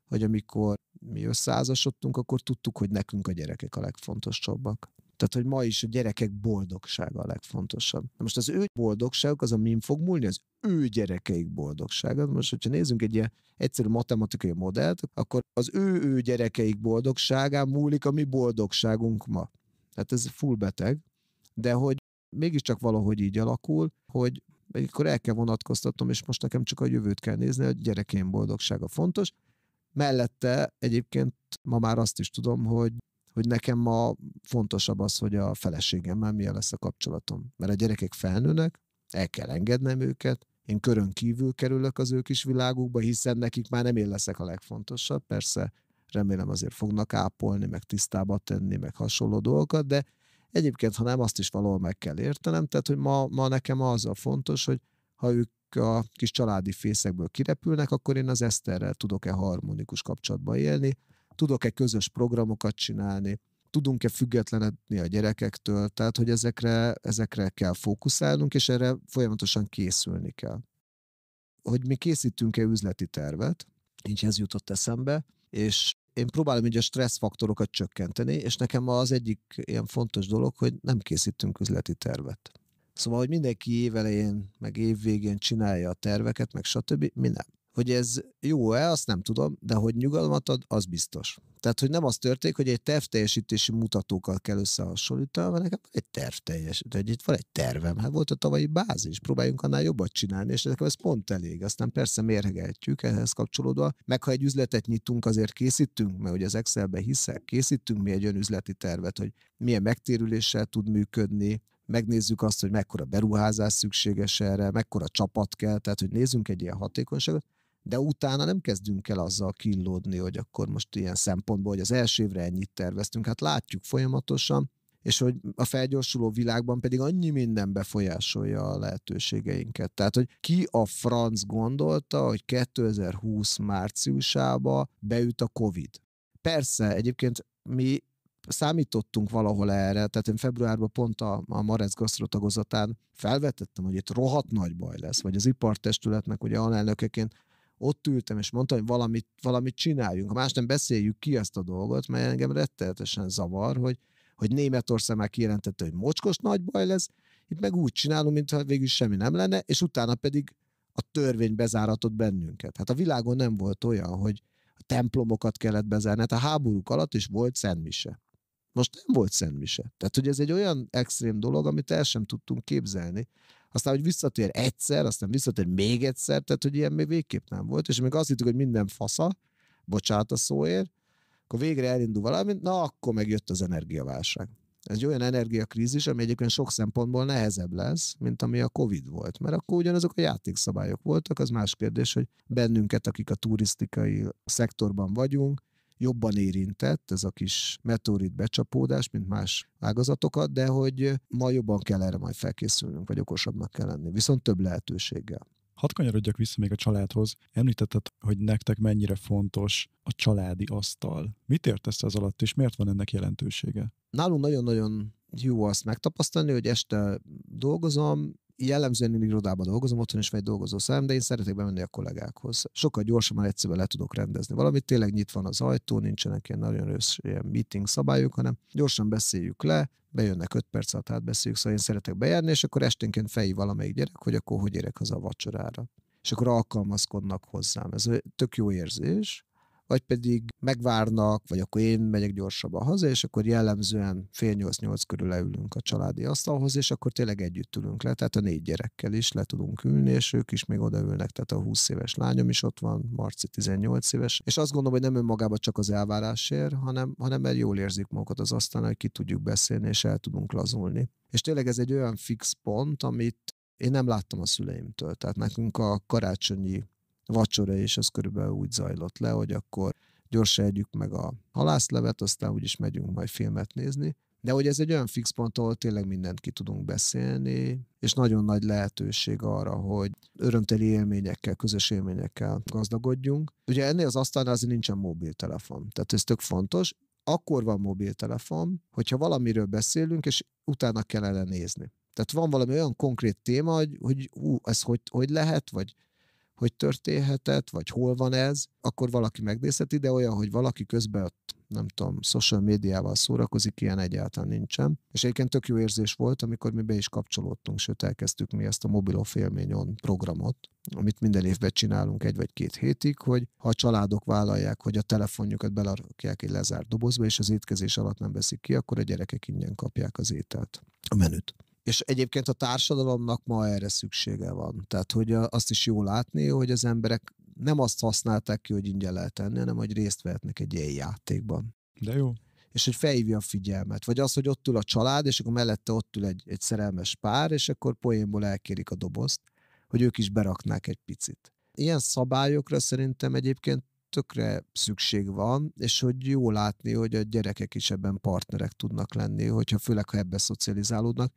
Speaker 1: hogy amikor mi összeházasodtunk, akkor tudtuk, hogy nekünk a gyerekek a legfontosabbak. Tehát, hogy ma is a gyerekek boldogsága a legfontosabb. Na most az ő boldogságuk az, amin fog múlni, az ő gyerekeik boldogsága. Most, hogyha nézzünk egy ilyen egyszerű matematikai modellt, akkor az ő ő gyerekeik boldogságán múlik a mi boldogságunk ma. Tehát ez full beteg, de hogy mégiscsak valahogy így alakul, hogy amikor el kell vonatkoztatnom, és most nekem csak a jövőt kell nézni, a gyerekeim boldogsága fontos. Mellette egyébként ma már azt is tudom, hogy hogy nekem ma fontosabb az, hogy a feleségemmel milyen lesz a kapcsolatom. Mert a gyerekek felnőnek, el kell engednem őket, én körön kívül kerülök az ő kis világukba, hiszen nekik már nem én leszek a legfontosabb, persze remélem azért fognak ápolni, meg tisztába tenni, meg hasonló dolgokat, de egyébként, ha nem, azt is valahol meg kell értenem, tehát, hogy ma, ma nekem az a fontos, hogy ha ők a kis családi fészekből kirepülnek, akkor én az Eszterrel tudok-e harmonikus kapcsolatba élni, tudok-e közös programokat csinálni, tudunk-e függetlenedni a gyerekektől, tehát hogy ezekre, ezekre kell fókuszálnunk, és erre folyamatosan készülni kell. Hogy mi készítünk-e üzleti tervet, így ez jutott eszembe, és én próbálom így a stressz faktorokat csökkenteni, és nekem az egyik ilyen fontos dolog, hogy nem készítünk üzleti tervet. Szóval, hogy mindenki évelején, meg évvégén csinálja a terveket, meg stb. Mi nem. Hogy ez jó-e, azt nem tudom, de hogy nyugalmat ad, az biztos. Tehát, hogy nem az történik, hogy egy tervteljesítési mutatókkal kell összehasonlítani, mert nekem egy hogy itt van egy tervem, hát volt a tavalyi bázis, próbáljunk annál jobbat csinálni, és nekem ez pont elég. Aztán persze mérhegetjük ehhez kapcsolódva, meg ha egy üzletet nyitunk, azért készítünk, mert hogy az Excelbe hiszek, készítünk mi egy önüzleti tervet, hogy milyen megtérüléssel tud működni, megnézzük azt, hogy mekkora beruházás szükséges erre, mekkora csapat kell, tehát hogy nézzünk egy ilyen hatékonyságot, de utána nem kezdünk el azzal killódni, hogy akkor most ilyen szempontból, hogy az első évre ennyit terveztünk, hát látjuk folyamatosan, és hogy a felgyorsuló világban pedig annyi minden befolyásolja a lehetőségeinket. Tehát, hogy ki a franc gondolta, hogy 2020 márciusába beüt a Covid. Persze, egyébként mi számítottunk valahol erre, tehát én februárban pont a, a Marec gasztrotagozatán felvetettem, hogy itt rohadt nagy baj lesz, vagy az ipartestületnek ugye alelnökeként ott ültem, és mondtam, hogy valamit, valamit csináljunk. Ha más nem beszéljük ki ezt a dolgot, mert engem rettenetesen zavar, hogy, hogy Németország már kijelentette, hogy mocskos nagy baj lesz, itt meg úgy csinálunk, mintha végül semmi nem lenne, és utána pedig a törvény bezáratott bennünket. Hát a világon nem volt olyan, hogy a templomokat kellett bezárni, hát a háborúk alatt is volt szentmise. Most nem volt szentmise. Tehát, hogy ez egy olyan extrém dolog, amit el sem tudtunk képzelni aztán, hogy visszatér egyszer, aztán visszatér még egyszer, tehát, hogy ilyen még végképp nem volt, és még azt hittük, hogy minden fasza, bocsánat a szóért, akkor végre elindul valami, na akkor megjött az energiaválság. Ez egy olyan energiakrízis, ami egyébként sok szempontból nehezebb lesz, mint ami a Covid volt. Mert akkor ugyanazok a játékszabályok voltak, az más kérdés, hogy bennünket, akik a turisztikai szektorban vagyunk, jobban érintett ez a kis meteorit becsapódás, mint más ágazatokat, de hogy ma jobban kell erre majd felkészülnünk, vagy okosabbnak kell lenni, viszont több lehetőséggel. Hadd kanyarodjak vissza még a családhoz. Említetted, hogy nektek mennyire fontos
Speaker 2: a családi asztal. Mit értesz ez alatt, és miért van ennek jelentősége?
Speaker 1: Nálunk nagyon-nagyon jó azt megtapasztalni, hogy este dolgozom, jellemzően én irodában dolgozom, otthon is vagy dolgozó szám, de én szeretek bemenni a kollégákhoz. Sokkal gyorsabban egyszerűen le tudok rendezni valamit, tényleg nyitva az ajtó, nincsenek ilyen nagyon rossz ilyen meeting szabályok, hanem gyorsan beszéljük le, bejönnek 5 perc alatt hát beszéljük, szóval én szeretek bejárni, és akkor esténként fejé valamelyik gyerek, hogy akkor hogy érek haza a vacsorára és akkor alkalmazkodnak hozzám. Ez egy tök jó érzés, vagy pedig megvárnak, vagy akkor én megyek gyorsabban haza, és akkor jellemzően fél nyolc-nyolc körül leülünk a családi asztalhoz, és akkor tényleg együtt ülünk le, tehát a négy gyerekkel is le tudunk ülni, és ők is még odaülnek, tehát a 20 éves lányom is ott van, Marci 18 éves, és azt gondolom, hogy nem önmagában csak az elvárásért, hanem, hanem mert jól érzik magukat az asztalon, hogy ki tudjuk beszélni, és el tudunk lazulni. És tényleg ez egy olyan fix pont, amit én nem láttam a szüleimtől. Tehát nekünk a karácsonyi vacsora, és az körülbelül úgy zajlott le, hogy akkor gyorsan együk meg a halászlevet, aztán úgyis megyünk majd filmet nézni. De hogy ez egy olyan fix pont, ahol tényleg mindent ki tudunk beszélni, és nagyon nagy lehetőség arra, hogy örömteli élményekkel, közös élményekkel gazdagodjunk. Ugye ennél az asztalnál azért nincsen mobiltelefon, tehát ez tök fontos. Akkor van mobiltelefon, hogyha valamiről beszélünk, és utána kellene nézni. Tehát van valami olyan konkrét téma, hogy, hogy ú, ez hogy, hogy lehet, vagy hogy történhetett, vagy hol van ez, akkor valaki megnézheti, de olyan, hogy valaki közben ott nem tudom, social médiával szórakozik, ilyen egyáltalán nincsen. És egyébként tök jó érzés volt, amikor mi be is kapcsolódtunk, sőt elkezdtük mi ezt a mobilofélményon programot, amit minden évben csinálunk egy vagy két hétig, hogy ha a családok vállalják, hogy a telefonjukat belerakják egy lezárt dobozba, és az étkezés alatt nem veszik ki, akkor a gyerekek ingyen kapják az ételt, a menüt. És egyébként a társadalomnak ma erre szüksége van. Tehát, hogy azt is jó látni, hogy az emberek nem azt használták ki, hogy ingyen lehet tenni, hanem hogy részt vehetnek egy ilyen játékban. De jó. És hogy felhívja a figyelmet. Vagy az, hogy ott ül a család, és akkor mellette ott ül egy, egy szerelmes pár, és akkor poénból elkérik a dobozt, hogy ők is beraknák egy picit. Ilyen szabályokra szerintem egyébként tökre szükség van, és hogy jó látni, hogy a gyerekek is ebben partnerek tudnak lenni, hogyha főleg, ha ebbe szocializálódnak,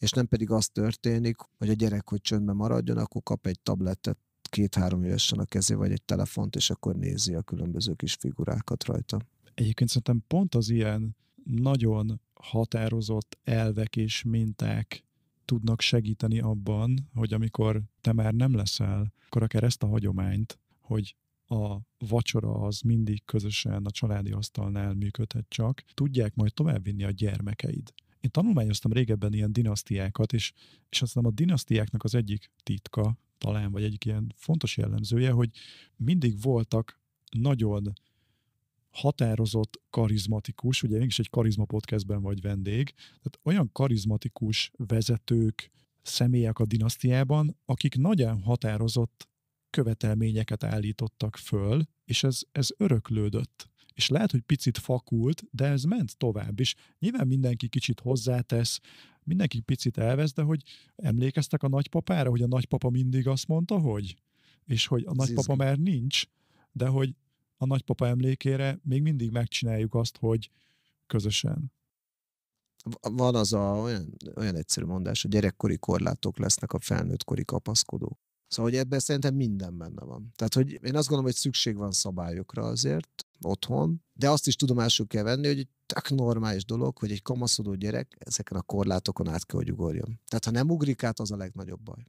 Speaker 1: és nem pedig az történik, hogy a gyerek, hogy csöndben maradjon, akkor kap egy tabletet két-három évesen a kezé, vagy egy telefont, és akkor nézi a különböző kis figurákat rajta.
Speaker 2: Egyébként szerintem pont az ilyen nagyon határozott elvek és minták tudnak segíteni abban, hogy amikor te már nem leszel, akkor akár ezt a hagyományt, hogy a vacsora az mindig közösen a családi asztalnál működhet csak, tudják majd továbbvinni a gyermekeid. Én tanulmányoztam régebben ilyen dinasztiákat, és, és aztán a dinasztiáknak az egyik titka, talán, vagy egyik ilyen fontos jellemzője, hogy mindig voltak nagyon határozott, karizmatikus, ugye mégis egy karizma podcastben vagy vendég, tehát olyan karizmatikus vezetők, személyek a dinasztiában, akik nagyon határozott követelményeket állítottak föl, és ez, ez öröklődött és lehet, hogy picit fakult, de ez ment tovább, is. nyilván mindenki kicsit hozzátesz, mindenki picit elvesz, de hogy emlékeztek a nagypapára, hogy a nagypapa mindig azt mondta, hogy? És hogy a nagypapa már nincs, de hogy a nagypapa emlékére még mindig megcsináljuk azt, hogy közösen
Speaker 1: van az a olyan, olyan egyszerű mondás, hogy gyerekkori korlátok lesznek a felnőttkori kapaszkodók. Szóval, hogy ebben szerintem minden benne van. Tehát, hogy én azt gondolom, hogy szükség van szabályokra azért, otthon, de azt is tudomásul kell venni, hogy egy tök normális dolog, hogy egy kamaszodó gyerek ezeken a korlátokon át kell, hogy ugorjon. Tehát ha nem ugrik át, az a legnagyobb baj.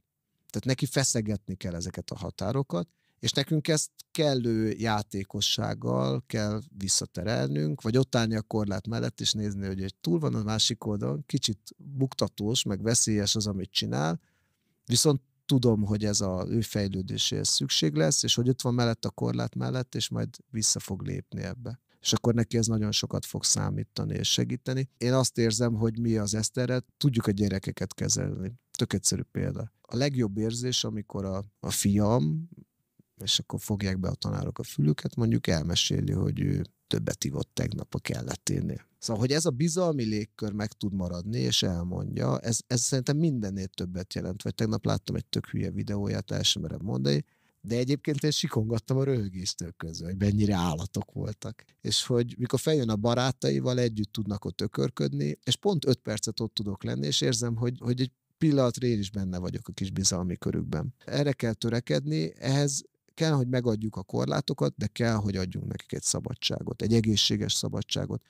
Speaker 1: Tehát neki feszegetni kell ezeket a határokat, és nekünk ezt kellő játékossággal kell visszaterelnünk, vagy ott állni a korlát mellett, és nézni, hogy egy túl van a másik oldalon, kicsit buktatós, meg veszélyes az, amit csinál, viszont tudom, hogy ez a ő fejlődéséhez szükség lesz, és hogy ott van mellett a korlát mellett, és majd vissza fog lépni ebbe és akkor neki ez nagyon sokat fog számítani és segíteni. Én azt érzem, hogy mi az Eszterre tudjuk a gyerekeket kezelni. Tök egyszerű példa. A legjobb érzés, amikor a, a fiam, és akkor fogják be a tanárok a fülüket, mondjuk elmeséli, hogy ő többet ivott tegnap a kelletténél. Szóval, hogy ez a bizalmi légkör meg tud maradni, és elmondja, ez, ez szerintem mindennél többet jelent. Vagy tegnap láttam egy tök hülye videóját, el sem merem mondani, de egyébként én sikongattam a röhögéstől közül, hogy mennyire állatok voltak. És hogy mikor feljön a barátaival, együtt tudnak ott ökörködni, és pont öt percet ott tudok lenni, és érzem, hogy, hogy egy pillanatra én is benne vagyok a kis bizalmi körükben. Erre kell törekedni, ehhez kell, hogy megadjuk a korlátokat, de kell, hogy adjunk nekik egy szabadságot, egy egészséges szabadságot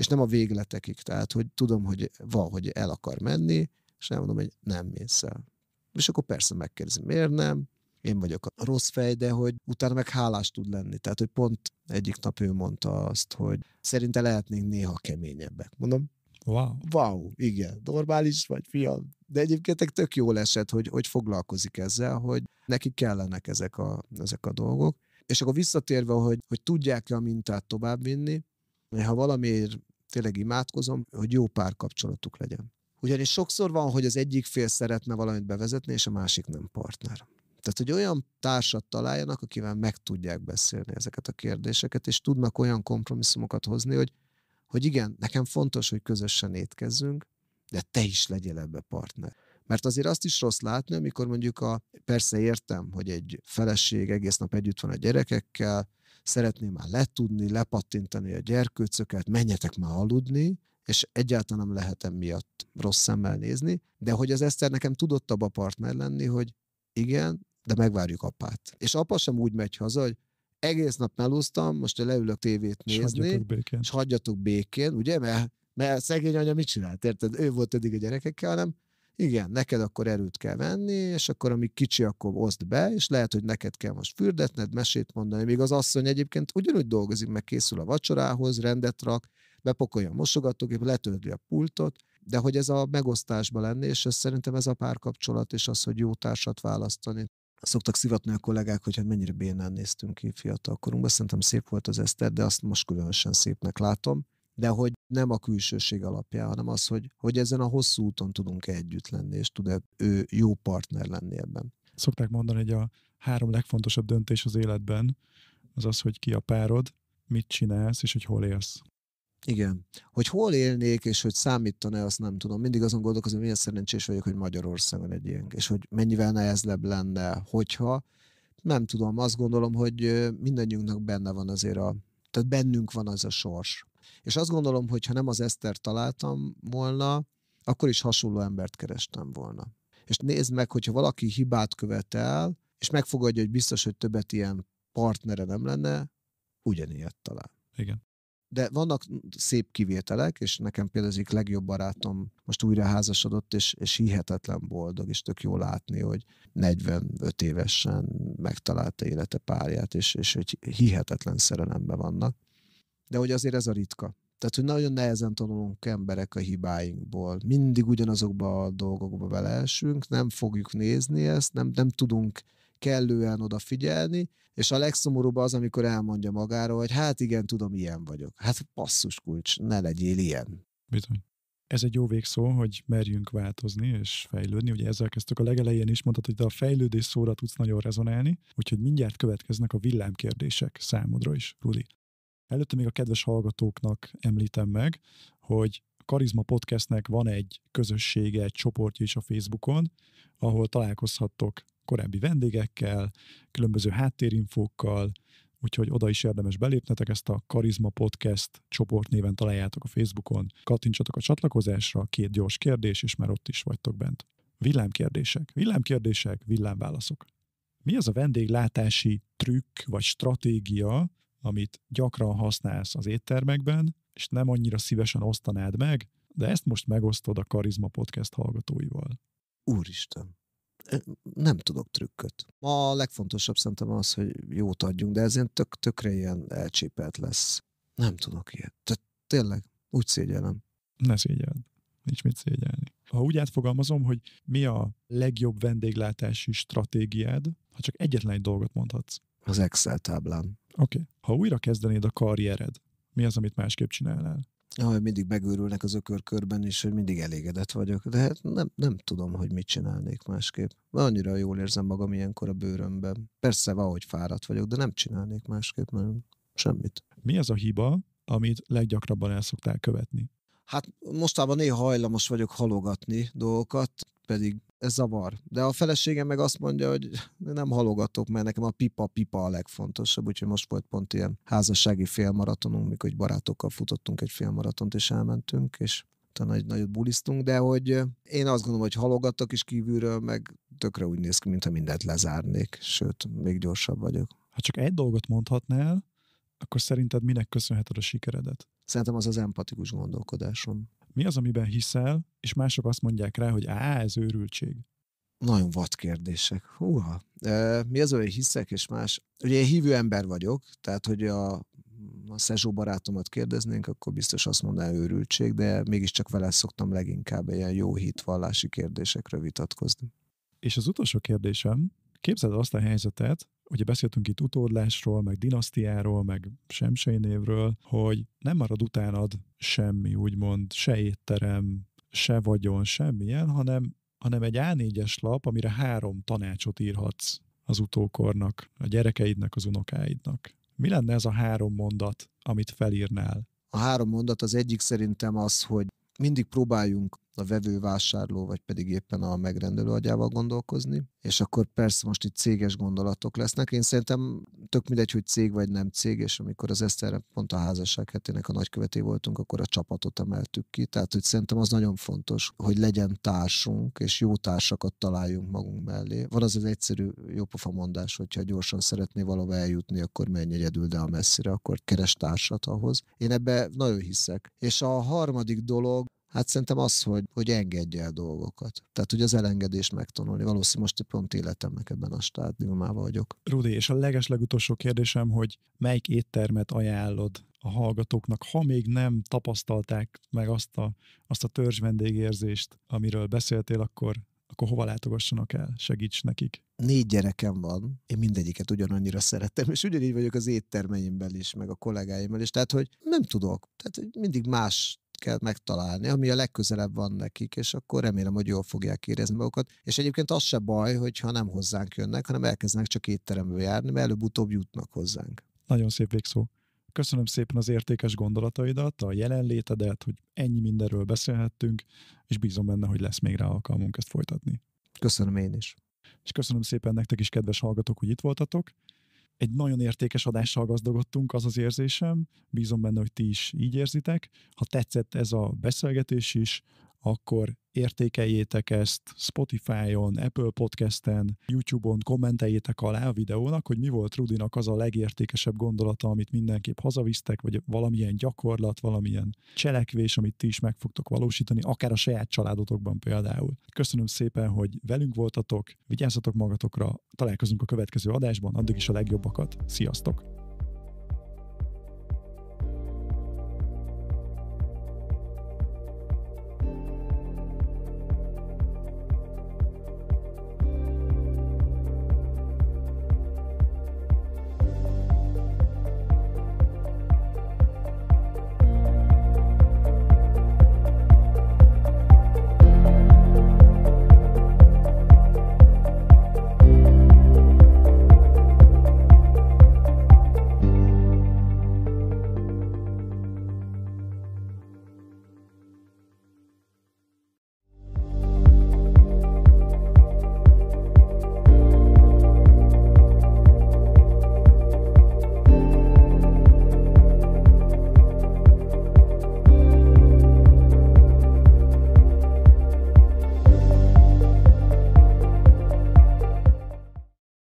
Speaker 1: és nem a végletekig. Tehát, hogy tudom, hogy van, hogy el akar menni, és nem mondom, hogy nem mész el. És akkor persze megkérdezi, miért nem, én vagyok a rossz fej, de hogy utána meg hálás tud lenni. Tehát, hogy pont egyik nap ő mondta azt, hogy szerinte lehetnénk néha keményebbek. Mondom, wow. wow, igen, normális vagy, fiam. De egyébként tök jó esett, hogy, hogy foglalkozik ezzel, hogy neki kellenek ezek a, ezek a dolgok. És akkor visszatérve, hogy, hogy tudják-e a mintát továbbvinni, ha valamiért tényleg imádkozom, hogy jó párkapcsolatuk legyen. Ugyanis sokszor van, hogy az egyik fél szeretne valamit bevezetni, és a másik nem partner. Tehát, hogy olyan társat találjanak, akivel meg tudják beszélni ezeket a kérdéseket, és tudnak olyan kompromisszumokat hozni, hogy, hogy igen, nekem fontos, hogy közösen étkezzünk, de te is legyél ebbe partner. Mert azért azt is rossz látni, amikor mondjuk a, persze értem, hogy egy feleség egész nap együtt van a gyerekekkel, szeretném már letudni, lepattintani a gyerkőcöket, menjetek már aludni, és egyáltalán nem lehetem miatt rossz szemmel nézni, de hogy az Eszter nekem tudottabb a partner lenni, hogy igen, de megvárjuk apát. És apa sem úgy megy haza, hogy egész nap melúztam, most leülök tévét nézni, és hagyjatok békén, és hagyjatok békén ugye, mert, mert szegény anya mit csinált, érted? Ő volt eddig a gyerekekkel, hanem igen, neked akkor erőt kell venni, és akkor amíg kicsi, akkor oszd be, és lehet, hogy neked kell most fürdetned, mesét mondani. Még az asszony egyébként ugyanúgy dolgozik, meg készül a vacsorához, rendet rak, bepokolja a mosogatógép, letörli a pultot, de hogy ez a megosztásban lenni, és ez szerintem ez a párkapcsolat, és az, hogy jó társat választani. Szoktak szivatni a kollégák, hogy hát mennyire bénán néztünk ki fiatalkorunkban. Szerintem szép volt az Eszter, de azt most különösen szépnek látom de hogy nem a külsőség alapján, hanem az, hogy, hogy ezen a hosszú úton tudunk -e együtt lenni, és tud -e ő jó partner lenni ebben. Szokták mondani, hogy a
Speaker 2: három legfontosabb döntés az életben
Speaker 1: az az, hogy ki a párod,
Speaker 2: mit csinálsz, és hogy hol élsz.
Speaker 1: Igen. Hogy hol élnék, és hogy számítaná, e azt nem tudom. Mindig azon gondolkozom, hogy milyen szerencsés vagyok, hogy Magyarországon egy ilyen, és hogy mennyivel nehezebb lenne, hogyha. Nem tudom, azt gondolom, hogy mindannyiunknak benne van azért a, tehát bennünk van az a sors, és azt gondolom, hogy ha nem az Eszter találtam volna, akkor is hasonló embert kerestem volna. És nézd meg, hogyha valaki hibát követel, és megfogadja, hogy biztos, hogy többet ilyen partnere nem lenne, ugyanilyet talál. Igen. De vannak szép kivételek, és nekem például az egyik legjobb barátom most újra házasodott, és, és hihetetlen boldog, és tök jó látni, hogy 45 évesen megtalálta élete párját, és, és hogy hihetetlen szerelemben vannak de hogy azért ez a ritka. Tehát, hogy nagyon nehezen tanulunk emberek a hibáinkból. Mindig ugyanazokba a dolgokba beleesünk, nem fogjuk nézni ezt, nem, nem tudunk kellően odafigyelni, és a legszomorúbb az, amikor elmondja magáról, hogy hát igen, tudom, ilyen vagyok. Hát passzus kulcs, ne legyél ilyen. Bizony. Ez
Speaker 2: egy jó végszó, hogy merjünk változni és fejlődni. Ugye ezzel kezdtük a legelején is, mondtad, hogy de a fejlődés szóra tudsz nagyon rezonálni, úgyhogy mindjárt következnek a villámkérdések számodra is, Rudi. Előtte még a kedves hallgatóknak említem meg, hogy Karizma Podcastnek van egy közössége, egy csoportja is a Facebookon, ahol találkozhattok korábbi vendégekkel, különböző háttérinfókkal, úgyhogy oda is érdemes belépnetek, ezt a Karizma Podcast csoport néven találjátok a Facebookon. Kattintsatok a csatlakozásra, két gyors kérdés, és már ott is vagytok bent. Villámkérdések, villámkérdések, villámválaszok. Mi az a vendéglátási trükk vagy stratégia, amit gyakran használsz az éttermekben, és nem annyira szívesen osztanád meg, de ezt most megosztod a Karizma Podcast hallgatóival. Úristen, nem tudok trükköt.
Speaker 1: Ma a legfontosabb szerintem az, hogy jót adjunk, de ez ilyen tök, tökre ilyen elcsépelt lesz. Nem tudok ilyet. Tehát tényleg, úgy szégyellem.
Speaker 2: Ne szégyeld. Nincs mit szégyelni. Ha úgy átfogalmazom, hogy mi a legjobb vendéglátási stratégiád, ha csak egyetlen egy dolgot mondhatsz.
Speaker 1: Az Excel táblán.
Speaker 2: Oké. Okay. Ha újra kezdenéd a karriered, mi az, amit másképp csinálnál?
Speaker 1: Ahogy mindig megőrülnek az ökörkörben, és hogy mindig elégedett vagyok. De hát nem, nem tudom, hogy mit csinálnék másképp. Annyira jól érzem magam ilyenkor a bőrömben. Persze, valahogy fáradt vagyok, de nem csinálnék másképp nagyon semmit. Mi az a hiba, amit leggyakrabban el szoktál követni? Hát mostában néha hajlamos vagyok halogatni dolgokat pedig ez zavar. De a feleségem meg azt mondja, hogy [LAUGHS] nem halogatok, mert nekem a pipa-pipa a legfontosabb, úgyhogy most volt pont ilyen házassági félmaratonunk, mikor egy barátokkal futottunk egy félmaratont, és elmentünk, és utána egy nagyot bulisztunk, de hogy én azt gondolom, hogy halogatok is kívülről, meg tökre úgy néz ki, mintha mindent lezárnék, sőt, még gyorsabb vagyok. Ha csak egy dolgot mondhatnál, akkor
Speaker 2: szerinted minek köszönheted a sikeredet? Szerintem az az
Speaker 1: empatikus gondolkodásom.
Speaker 2: Mi az, amiben hiszel, és mások azt mondják rá, hogy á, ez őrültség?
Speaker 1: Nagyon vad kérdések. Húha. Mi az, hogy hiszek, és más? Ugye én hívő ember vagyok, tehát hogy a a Szezsó barátomat kérdeznénk, akkor biztos azt mondaná őrültség, de mégiscsak vele szoktam leginkább ilyen jó hitvallási kérdésekről vitatkozni. És az utolsó kérdésem,
Speaker 2: képzeld azt a helyzetet, ugye beszéltünk itt utódlásról, meg dinasztiáról, meg semsei névről, hogy nem marad utánad semmi, úgymond, se étterem, se vagyon, semmilyen, hanem, hanem egy A4-es lap, amire három tanácsot írhatsz az utókornak, a gyerekeidnek, az unokáidnak. Mi lenne ez a három mondat, amit felírnál?
Speaker 1: A három mondat az egyik szerintem az, hogy mindig próbáljunk a vevő-vásárló, vagy pedig éppen a megrendelő agyával gondolkozni. És akkor persze most itt céges gondolatok lesznek. Én szerintem tök mindegy, hogy cég vagy nem cég, és amikor az Eszterre pont a házasság hetének a nagyköveté voltunk, akkor a csapatot emeltük ki. Tehát, hogy szerintem az nagyon fontos, hogy legyen társunk, és jó társakat találjunk magunk mellé. Van az az egyszerű jópofa mondás, hogyha gyorsan szeretné valahova eljutni, akkor menj egyedül, de a messzire, akkor keres társat ahhoz. Én ebbe nagyon hiszek. És a harmadik dolog, Hát szerintem az, hogy, hogy engedje el dolgokat. Tehát, hogy az elengedés megtanulni. Valószínűleg most pont életemnek ebben a stádiumában vagyok.
Speaker 2: Rudi, és a legeslegutolsó kérdésem, hogy melyik éttermet ajánlod a hallgatóknak, ha még nem tapasztalták meg azt a, azt a törzs vendégérzést, amiről beszéltél, akkor akkor hova látogassanak el? Segíts nekik.
Speaker 1: Négy gyerekem van, én mindegyiket ugyanannyira szeretem, és ugyanígy vagyok az éttermeimben is, meg a kollégáimmal is, tehát hogy nem tudok. Tehát mindig más kell megtalálni, ami a legközelebb van nekik, és akkor remélem, hogy jól fogják érezni magukat. És egyébként az se baj, hogyha nem hozzánk jönnek, hanem elkezdenek csak étteremből járni, mert előbb-utóbb jutnak hozzánk.
Speaker 2: Nagyon szép végszó. Köszönöm szépen az értékes gondolataidat, a jelenlétedet, hogy ennyi mindenről beszélhettünk, és bízom benne, hogy lesz még rá alkalmunk ezt folytatni. Köszönöm én is. És köszönöm szépen nektek is, kedves hallgatók, hogy itt voltatok egy nagyon értékes adással gazdagodtunk, az az érzésem. Bízom benne, hogy ti is így érzitek. Ha tetszett ez a beszélgetés is, akkor értékeljétek ezt Spotify-on, Apple Podcast-en, YouTube-on, kommenteljétek alá a videónak, hogy mi volt Rudinak az a legértékesebb gondolata, amit mindenképp hazavisztek, vagy valamilyen gyakorlat, valamilyen cselekvés, amit ti is meg fogtok valósítani, akár a saját családotokban például. Köszönöm szépen, hogy velünk voltatok, vigyázzatok magatokra, találkozunk a következő adásban, addig is a legjobbakat. Sziasztok!